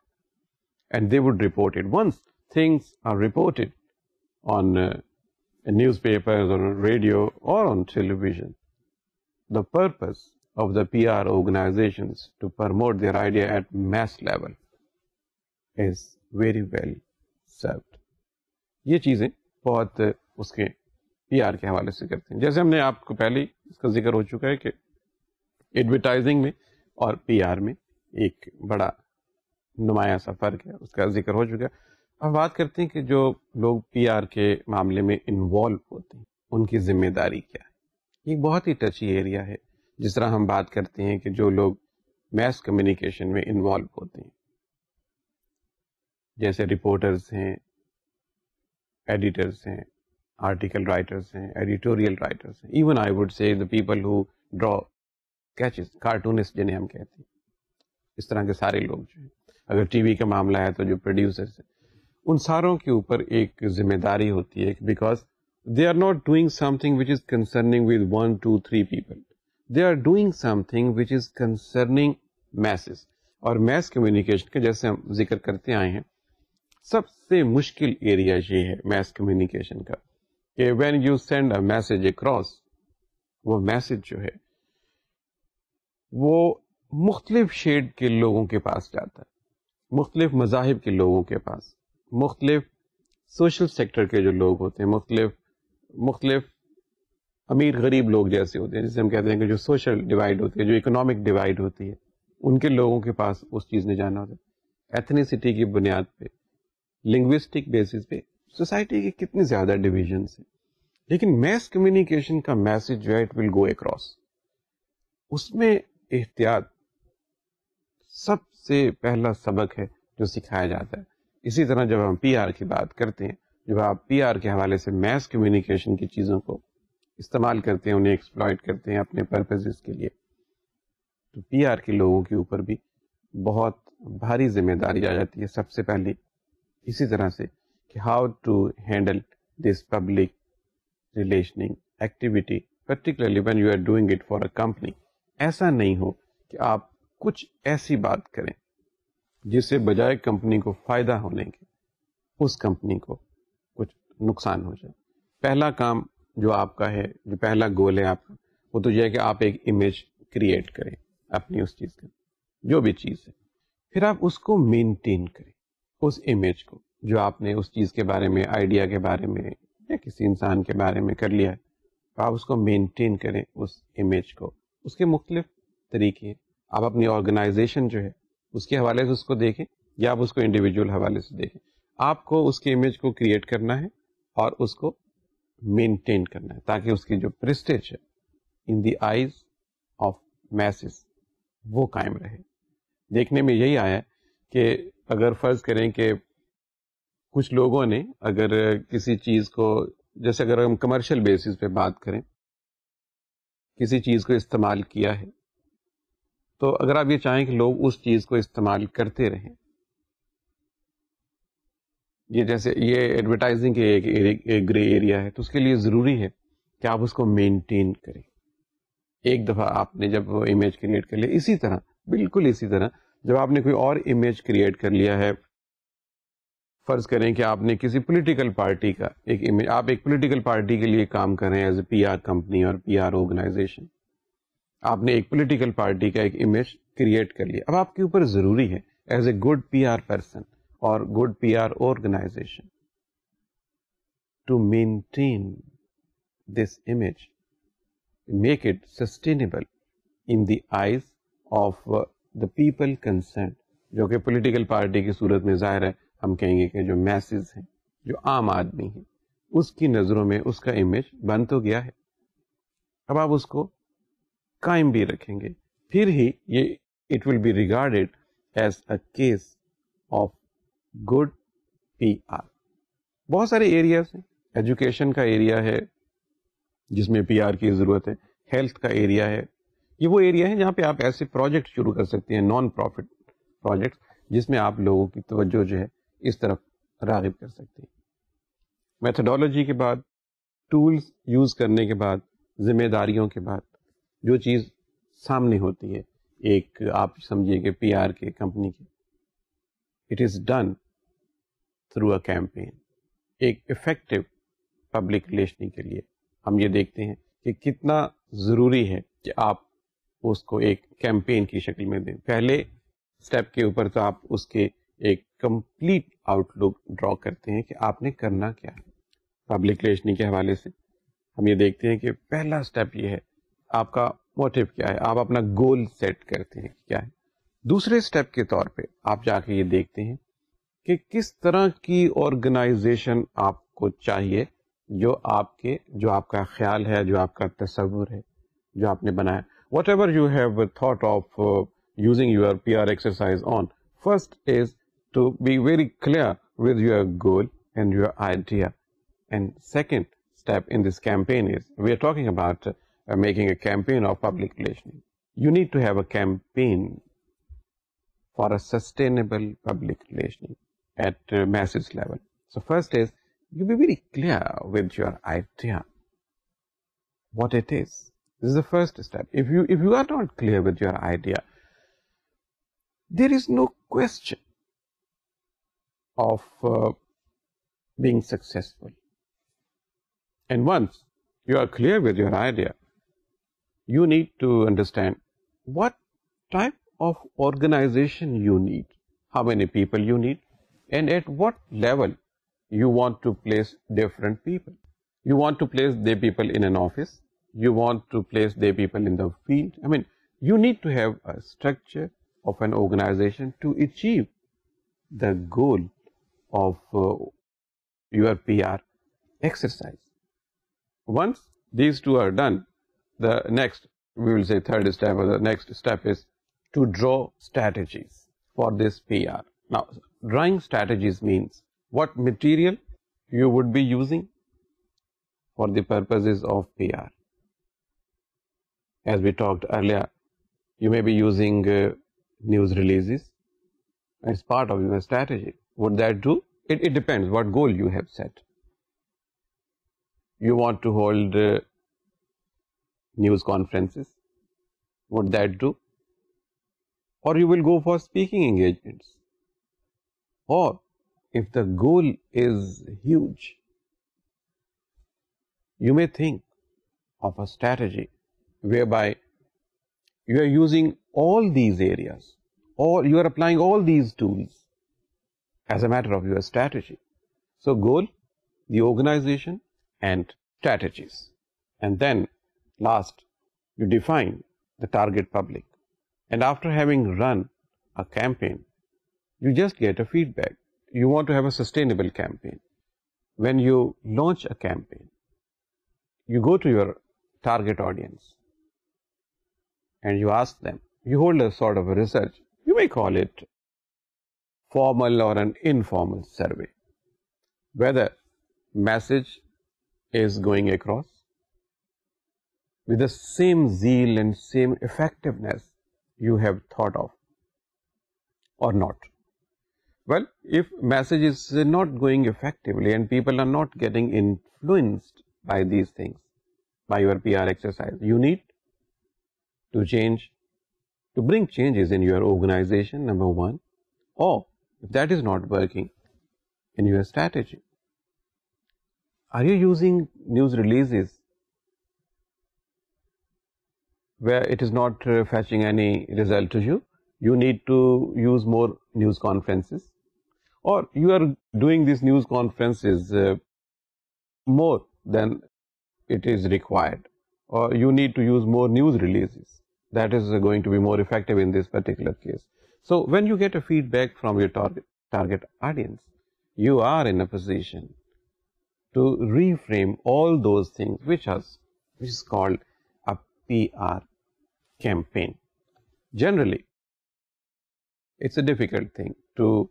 and they would report it. Once things are reported on uh, newspapers or on radio or on television. The purpose of the PR organizations to promote their idea at mass level is very well served. ये चीज़ें बहुत उसके पीआर के हवाले से करते हैं जैसे हमने आपको पहले इसका जिक्र हो चुका है कि एडवर्टाइजिंग में और पीआर में एक बड़ा नुमाया सा फर्क है उसका जिक्र हो चुका है हम बात करते हैं कि जो लोग पी आर के मामले में इन्वॉल्व होते हैं उनकी जिम्मेदारी क्या है ये बहुत ही टची एरिया है जिस तरह हम बात करते हैं कि जो लोग मैस कम्युनिकेशन में इन्वॉल्व होते हैं जैसे रिपोर्टर्स हैं एडिटर्स हैं आर्टिकल राइटर्स हैं एडिटोरियल राइटर्स हैं even I would say the people who draw catch cartoonist जिन्हें हम कहते हैं इस तरह के सारे लोग जो हैं अगर टीवी का मामला है तो जो प्रोड्यूसर्स हैं उन सारों के ऊपर एक जिम्मेदारी होती है because they are not doing something which is concerning with one two three people they are doing something which is concerning message और मैस कम्युनिकेशन का जैसे हम जिक्र करते आए हैं सबसे मुश्किल एरिया ये है मैस कम्युनिकेशन का कि when you send a message across वो मैसेज जो है वो मुख्तलिफ शेड के लोगों के पास जाता है मुख्तलिफ मजाहब के लोगों के पास मुख्तलिफ सोशल सेक्टर के जो लोग होते हैं मुख्तलिफ मुख्तलिफ अमीर गरीब लोग जैसे होते हैं जैसे हम कहते हैं कि जो सोशल डिवाइड होती है जो इकोनॉमिक डिवाइड होती है उनके लोगों के पास उस चीज़ ने जाना होता है एथनीसिटी की बुनियाद पे लिंग्विस्टिक बेसिस पे सोसाइटी के कितने ज़्यादा डिविजन्स हैं लेकिन मैस कम्युनिकेशन का मैसेज जो है इट विल गो अक्रॉस उसमें एहतियात सबसे पहला सबक है जो सिखाया जाता है इसी तरह जब हम पीआर की बात करते हैं जब आप पीआर के हवाले से मैस कम्युनिकेशन की चीज़ों को इस्तेमाल करते हैं उन्हें एक्सप्लॉयट करते हैं अपने पर्पजेज के लिए तो पीआर के लोगों के ऊपर भी बहुत भारी जिम्मेदारी आ जाती है सबसे पहले इसी तरह से कि how to handle this public relationing activity particularly when you are doing it for a company ऐसा नहीं हो कि आप कुछ ऐसी बात करें जिससे बजाय कंपनी को फायदा होने के उस कंपनी को कुछ नुकसान हो जाए पहला काम जो आपका है जो पहला गोल है आपका वो तो यह है कि आप एक इमेज क्रिएट करें अपनी उस चीज़ का जो भी चीज़ है फिर आप उसको मेंटेन करें उस इमेज को जो आपने उस चीज़ के बारे में आइडिया के बारे में या किसी इंसान के बारे में कर लिया है तो आप उसको मेंटेन करें उस इमेज को उसके मुख्तलिफ तरीके हैं आप अपनी ऑर्गेनाइजेशन जो है उसके हवाले से उसको देखें या आप उसको इंडिविजुअल हवाले से देखें आपको उसकी इमेज को क्रिएट करना है और उसको मेंटेन करना है ताकि उसकी जो प्रेस्टेज है in the eyes of masses वो कायम रहे देखने में यही आया कि अगर फर्ज करें कि कुछ लोगों ने अगर किसी चीज़ को जैसे अगर हम कमर्शियल बेसिस पे बात करें किसी चीज़ को इस्तेमाल किया है तो अगर आप ये चाहें कि लोग उस चीज़ को इस्तेमाल करते रहें ये जैसे ये एडवर्टाइजिंग के एक, एक, एक ग्रे एरिया है तो उसके लिए ज़रूरी है कि आप उसको मेंटेन करें एक दफ़ा आपने जब इमेज क्रिएट कर लिया इसी तरह बिल्कुल इसी तरह जब आपने कोई और इमेज क्रिएट कर लिया है फ़र्ज़ करें कि आपने किसी पॉलिटिकल पार्टी का एक इमेज आप एक पॉलिटिकल पार्टी के लिए काम कर रहे हैं एज ए पीआर कंपनी और पीआर ऑर्गेनाइजेशन आपने एक पॉलिटिकल पार्टी का एक इमेज क्रिएट कर लिया अब आपके ऊपर ज़रूरी है as a good PR person और good PR organisation to maintain this image make it sustainable in the eyes of the people concern जो कि पॉलिटिकल पार्टी की सूरत में जाहिर है हम कहेंगे कि जो मैसेज हैं जो आम आदमी है उसकी नज़रों में उसका इमेज बन तो गया है अब आप उसको कायम भी रखेंगे फिर ही ये it will be regarded as a case of good P R बहुत सारे एरियाज हैं एजुकेशन का एरिया है जिसमें पी आर की ज़रूरत है हेल्थ का एरिया है ये वो एरिया है जहाँ पे आप ऐसे प्रोजेक्ट शुरू कर सकते हैं नॉन प्रॉफिट प्रोजेक्ट जिसमें आप लोगों की तवज्जो जो है इस तरफ रागिब कर सकते हैं मेथडोलॉजी के बाद टूल्स यूज़ करने के बाद जिम्मेदारियों के बाद जो चीज़ सामने होती है एक आप समझिए कि पी आर के कंपनी की it is done through a campaign एक इफ़ेक्टिव पब्लिक रिलेशनिंग के लिए हम ये देखते हैं कि कितना ज़रूरी है कि आप उसको एक कैंपेन की शक्ल में दें पहले स्टेप के ऊपर तो आप उसके एक कंप्लीट आउटलुक ड्रॉ करते हैं कि आपने करना क्या है पब्लिक रिलेशनिंग के हवाले से हम ये देखते हैं कि पहला स्टेप ये है आपका मोटिव क्या है आप अपना गोल सेट करते हैं क्या है दूसरे स्टेप के तौर पे आप जाके ये देखते हैं कि किस तरह की ऑर्गेनाइजेशन आपको चाहिए जो आपके जो आपका ख्याल है जो आपका तस्वुर है जो आपने बनाया whatever you have thought of using your P R exercise on first is to be very clear with your goal and your idea. And second step in this campaign is we are talking about uh, making a campaign of public hmm. relations. You need to have a campaign for a sustainable public relations at uh, masses level. So first is you be very clear with your idea, what it is. This is the first step. If you if you are not clear with your idea, there is no question of uh, being successful. And once you are clear with your idea, you need to understand what type of organization you need, how many people you need, and at what level you want to place different people. You want to place their people in an office, you want to place their people in the field. I mean, you need to have a structure of an organization to achieve the goal of uh, your PR exercise. Once these two are done, the next, we will say third step or the next step is to draw strategies for this PR. Now, drawing strategies means what material you would be using for the purposes of PR. As we talked earlier, you may be using uh, news releases as part of your strategy. Would that do? It, it depends what goal you have set. You want to hold uh, news conferences. Would that do? Or you will go for speaking engagements. Or if the goal is huge, you may think of a strategy whereby you are using all these areas or you are applying all these tools as a matter of your strategy. So, goal, the organization and strategies and then Last, you define the target public. And after having run a campaign, you just get a feedback. You want to have a sustainable campaign. When you launch a campaign, you go to your target audience and you ask them, you hold a sort of a research. You may call it formal or an informal survey. Whether message is going across, with the same zeal and same effectiveness you have thought of or not. Well, if message is not going effectively and people are not getting influenced by these things, by your PR exercise, you need to change, to bring changes in your organization, number one, or if that is not working, in your strategy. Are you using news releases where it is not uh, fetching any result to you, you need to use more news conferences or you are doing these news conferences uh, more than it is required or you need to use more news releases that is uh, going to be more effective in this particular case. So, when you get a feedback from your target, target audience, you are in a position to reframe all those things which, has, which is called PR campaign. Generally, it's a difficult thing to,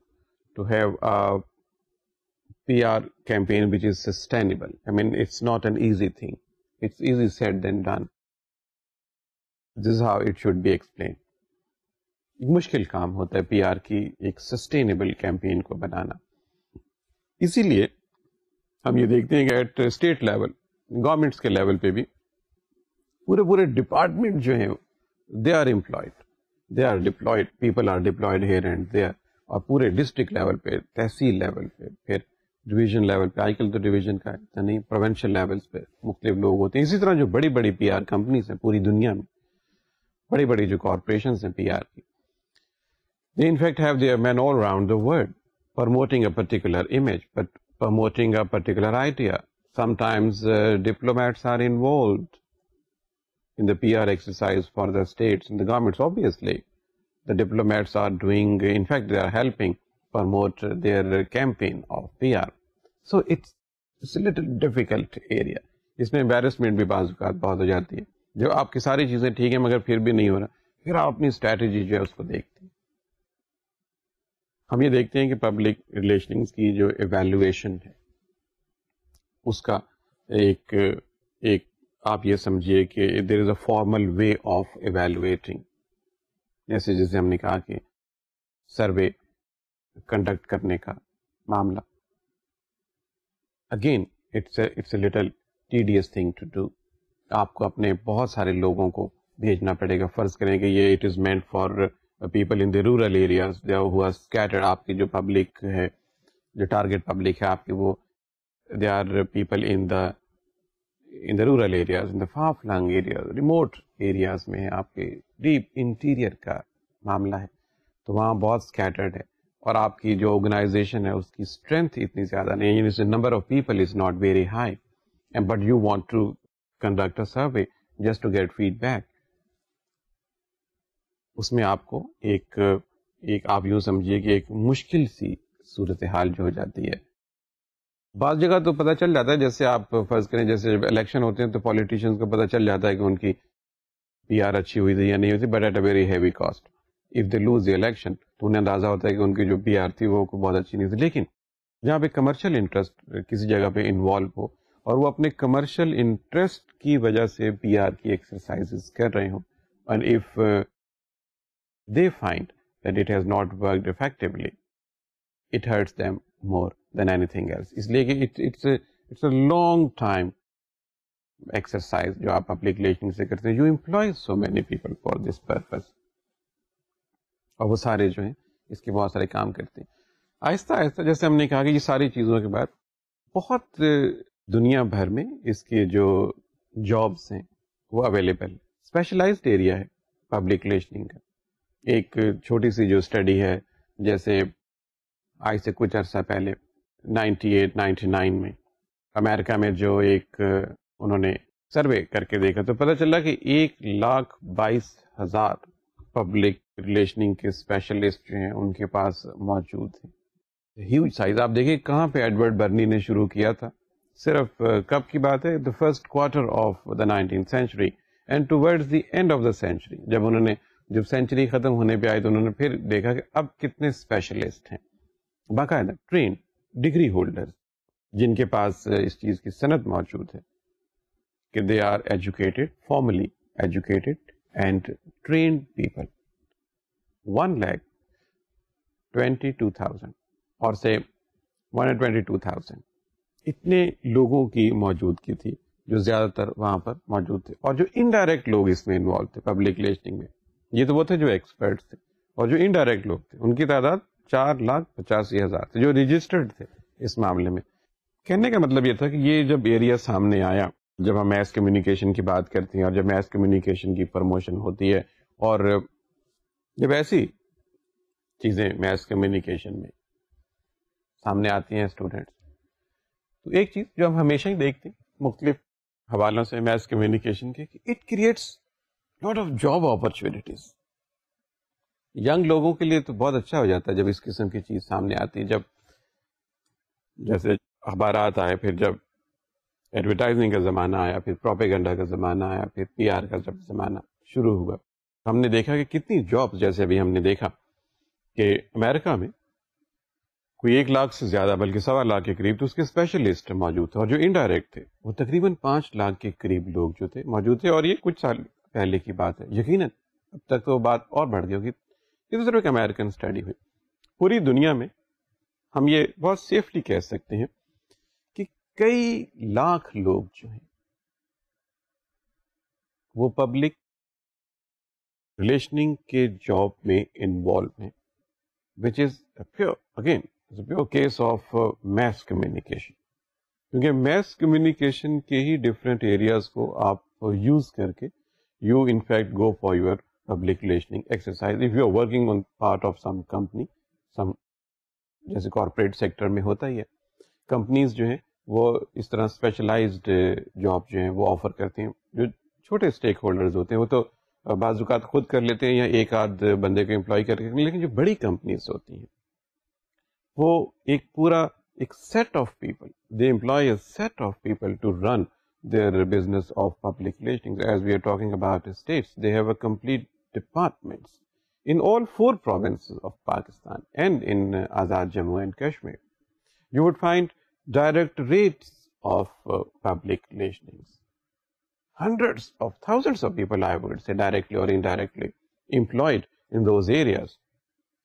to have a PR campaign which is sustainable. I mean, it's not an easy thing. It's easy said than done. This is how it should be explained. मुश्किल काम होता है पीआर की एक सस्टेनेबल कैंपेन को बनाना इसीलिए हम ये देखते हैं कि एट स्टेट लेवल गवर्नमेंट्स के लेवल पे भी पूरे पूरे डिपार्टमेंट जो हैं they are employed they are deployed people are deployed here and they are और पूरे डिस्ट्रिक्ट लेवल पे तहसील लेवल पे फिर डिवीजन लेवल पे आजकल तो डिवीजन का इतना नहीं प्रोवेंशल लेवल्स पे मुख्तलिफ लोग होते हैं इसी तरह जो बड़ी बड़ी पी आर कंपनीज हैं पूरी दुनिया में बड़ी बड़ी जो कॉरपोरेशन हैं पी आर की they in fact have their man all round the world promoting a particular image, but promoting a particular idea. Sometimes uh, diplomats are involved. in the PR exercise for the states and the governments, obviously. The diplomats are doing, in fact, they are helping promote their campaign of PR. So it's, it's a little difficult area. इसमें एम्बेरसमेंट भी बाज़ बहुत हो जाती है जब आपकी सारी चीज़ें ठीक है मगर फिर भी नहीं हो रहा फिर आप अपनी स्ट्रैटेजी जो है उसको देखते हैं हम ये देखते हैं कि पब्लिक रिलेशनिंग्स की जो एवेल्युएशन है उसका एक एक आप ये समझिए कि there is a formal way of evaluating जैसे जैसे हमने कहा कि सर्वे कंडक्ट करने का मामला again it's it's a little tedious thing to do आपको अपने बहुत सारे लोगों को भेजना पड़ेगा फर्ज करें कि ये it is meant for people in the rural areas who are scattered आपकी जो पब्लिक है जो टारगेट पब्लिक है आपकी वो they are people in the in the rural areas in the far flung areas remote areas में आपके डीप इंटीरियर का मामला है तो वहाँ बहुत स्कैटर्ड है और आपकी जो ऑर्गेनाइजेशन है उसकी स्ट्रेंथ इतनी ज़्यादा नहीं है number of people is not very high and but you want to conduct a survey just to get feedback उसमें आपको एक एक आप यूँ समझिए कि एक मुश्किल सी सूरत हाल जो हो जाती है बाज़ जगह तो पता चल जाता है जैसे आप फर्ज करें जैसे जब इलेक्शन होते हैं तो पॉलिटिशियंस को पता चल जाता है कि उनकी पी आर अच्छी हुई थी या नहीं हुई थी but at a very heavy cost if they lose the election तो उन्हें अंदाजा होता है कि उनकी जो पी आर थी वो बहुत अच्छी नहीं थी लेकिन जहाँ पे कमर्शियल इंटरेस्ट किसी जगह पे इन्वॉल्व हो और वो अपने कमर्शियल इंटरेस्ट की वजह से पी आर की एक्सरसाइजेस कर रहे हों and if they find that it has not worked effectively it hurts them more than anything else इसलिए कि it it's it's a long time exercise जो आप पब्लिक रिलेशन से करते हैं you employ so many people for this purpose और वो सारे जो हैं इसके बहुत सारे काम करते हैं आहिस्ता आहिस्ता जैसे हमने कहा कि ये सारी चीज़ों के बाद बहुत दुनिया भर में इसके जो जॉब्स हैं वो अवेलेबल है स्पेशलाइज एरिया है पब्लिक रिलेशनिंग का एक छोटी सी जो स्टडी है जैसे आज से कुछ अर्सा पहले 98, 99 में अमेरिका में जो एक उन्होंने सर्वे करके देखा तो पता चला कि एक लाख बाईस हजार पब्लिक रिलेशनिंग के स्पेशलिस्ट जो हैं उनके पास मौजूद थे ह्यूज साइज आप देखिए कहाँ पे एडवर्ड बर्नी ने शुरू किया था सिर्फ कब की बात है the first quarter of the nineteen century and towards the end of the century जब उन्होंने जब सेंचुरी खत्म होने पे आई तो उन्होंने फिर देखा कि अब कितने स्पेशलिस्ट हैं बाकायदा ट्रेन डिग्री होल्डर्स जिनके पास इस चीज़ की सनत मौजूद है कि they are educated formally educated and train people one lakh twenty two thousand और से one and twenty two thousand इतने लोगों की मौजूदगी थी जो ज़्यादातर वहाँ पर मौजूद थे और जो इनडायरेक्ट लोग इसमें इन्वॉल्व थे पब्लिक रिलेशनिंग में ये तो वो थे जो एक्सपर्ट्स थे और जो इनडायरेक्ट लोग थे उनकी तादाद चार लाख पचासी हजार जो रजिस्टर्ड थे इस मामले में कहने का मतलब ये था कि ये जब एरिया सामने आया जब हम मैस कम्युनिकेशन की बात करते हैं और जब मैस कम्युनिकेशन की प्रमोशन होती है और जब ऐसी चीज़ें मैस कम्युनिकेशन में सामने आती हैं स्टूडेंट्स तो एक चीज़ जो हम हमेशा ही देखते हैं मुख्तलिफ हवालों से मैस कम्युनिकेशन के it creates lot of job opportunities young लोगों के लिए तो बहुत अच्छा हो जाता है जब इस किस्म की चीज सामने आती है जब जैसे अखबार आए फिर जब एडवर्टाइजिंग का ज़माना आया फिर प्रोपेगेंडा का ज़माना आया फिर पीआर का जब ज़माना शुरू हुआ हमने देखा कि कितनी जॉब्स जैसे अभी हमने देखा कि अमेरिका में कोई एक लाख से ज़्यादा बल्कि सवा लाख के करीब तो उसके स्पेशलिस्ट मौजूद थे और जो इनडायरेक्ट थे वो तकरीबन पाँच लाख के करीब लोग जो थे मौजूद थे और ये कुछ साल पहले की बात है यकीन अब तक तो बात और बढ़ गई होगी ये तो सिर्फ एक अमेरिकन स्टडी हुई पूरी दुनिया में हम ये बहुत सेफली कह सकते हैं कि कई लाख लोग जो हैं वो पब्लिक रिलेशनिंग के जॉब में इन्वॉल्व हैं which is pure again pure case of mass communication क्योंकि मैस कम्युनिकेशन के ही डिफरेंट एरियाज को आप यूज uh, करके you in fact go for your public relationing exercise. If you are working on part of some company, some jaise corporate sector mein hota hi hai companies jo hain wo is tarah specialized job jo hain wo offer करती hain jo chote stakeholders hote hain wo to bazukat khud kar lete hain ya ek aad bande ko employ karke lekin jo badi companies hoti hain wo ek pura ek set of people they employ a set of people to run their business of public relations. As we are talking about states, they have a complete departments in all four provinces of Pakistan and in uh, Azad Jammu and Kashmir. You would find direct rates of uh, public relations. Hundreds of thousands of people, I would say, directly or indirectly, employed in those areas,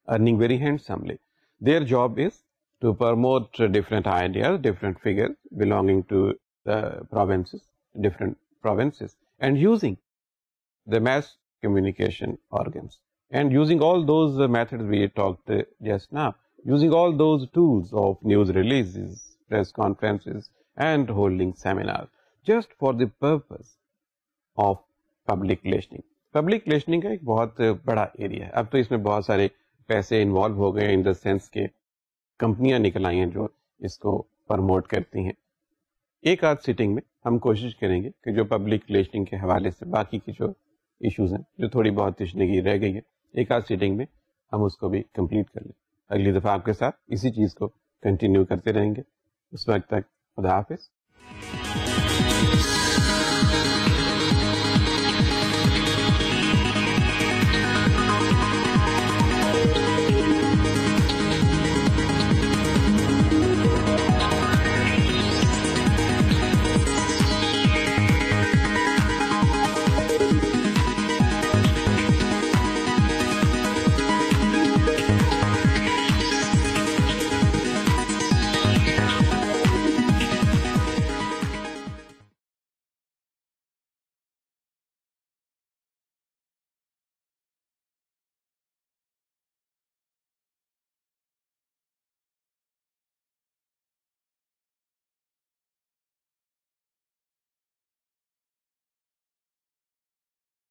earning very handsomely. Their job is to promote different ideas, different figures belonging to the provinces, different provinces, and using the mass communication organs. And using all those uh, methods we talked uh, just now, using all those tools of news releases, press conferences and holding seminars just for the purpose of public listening. Public listening का एक बहुत बड़ा area. है अब तो इसमें बहुत सारे पैसे इन्वॉल्व हो गए इन द सेंस के कंपनियां निकल आई हैं जो इसको प्रमोट करती हैं एक आध सिटिंग में हम कोशिश करेंगे कि जो पब्लिक रिलेशनिंग के हवाले से बाकी की जो इश्यूज हैं जो थोड़ी बहुत तिश्नगी रह गई है एक आध सीटिंग में हम उसको भी कंप्लीट कर लें अगली दफ़ा आपके साथ इसी चीज़ को कंटिन्यू करते रहेंगे उस वक्त तक खुदा हाफिज़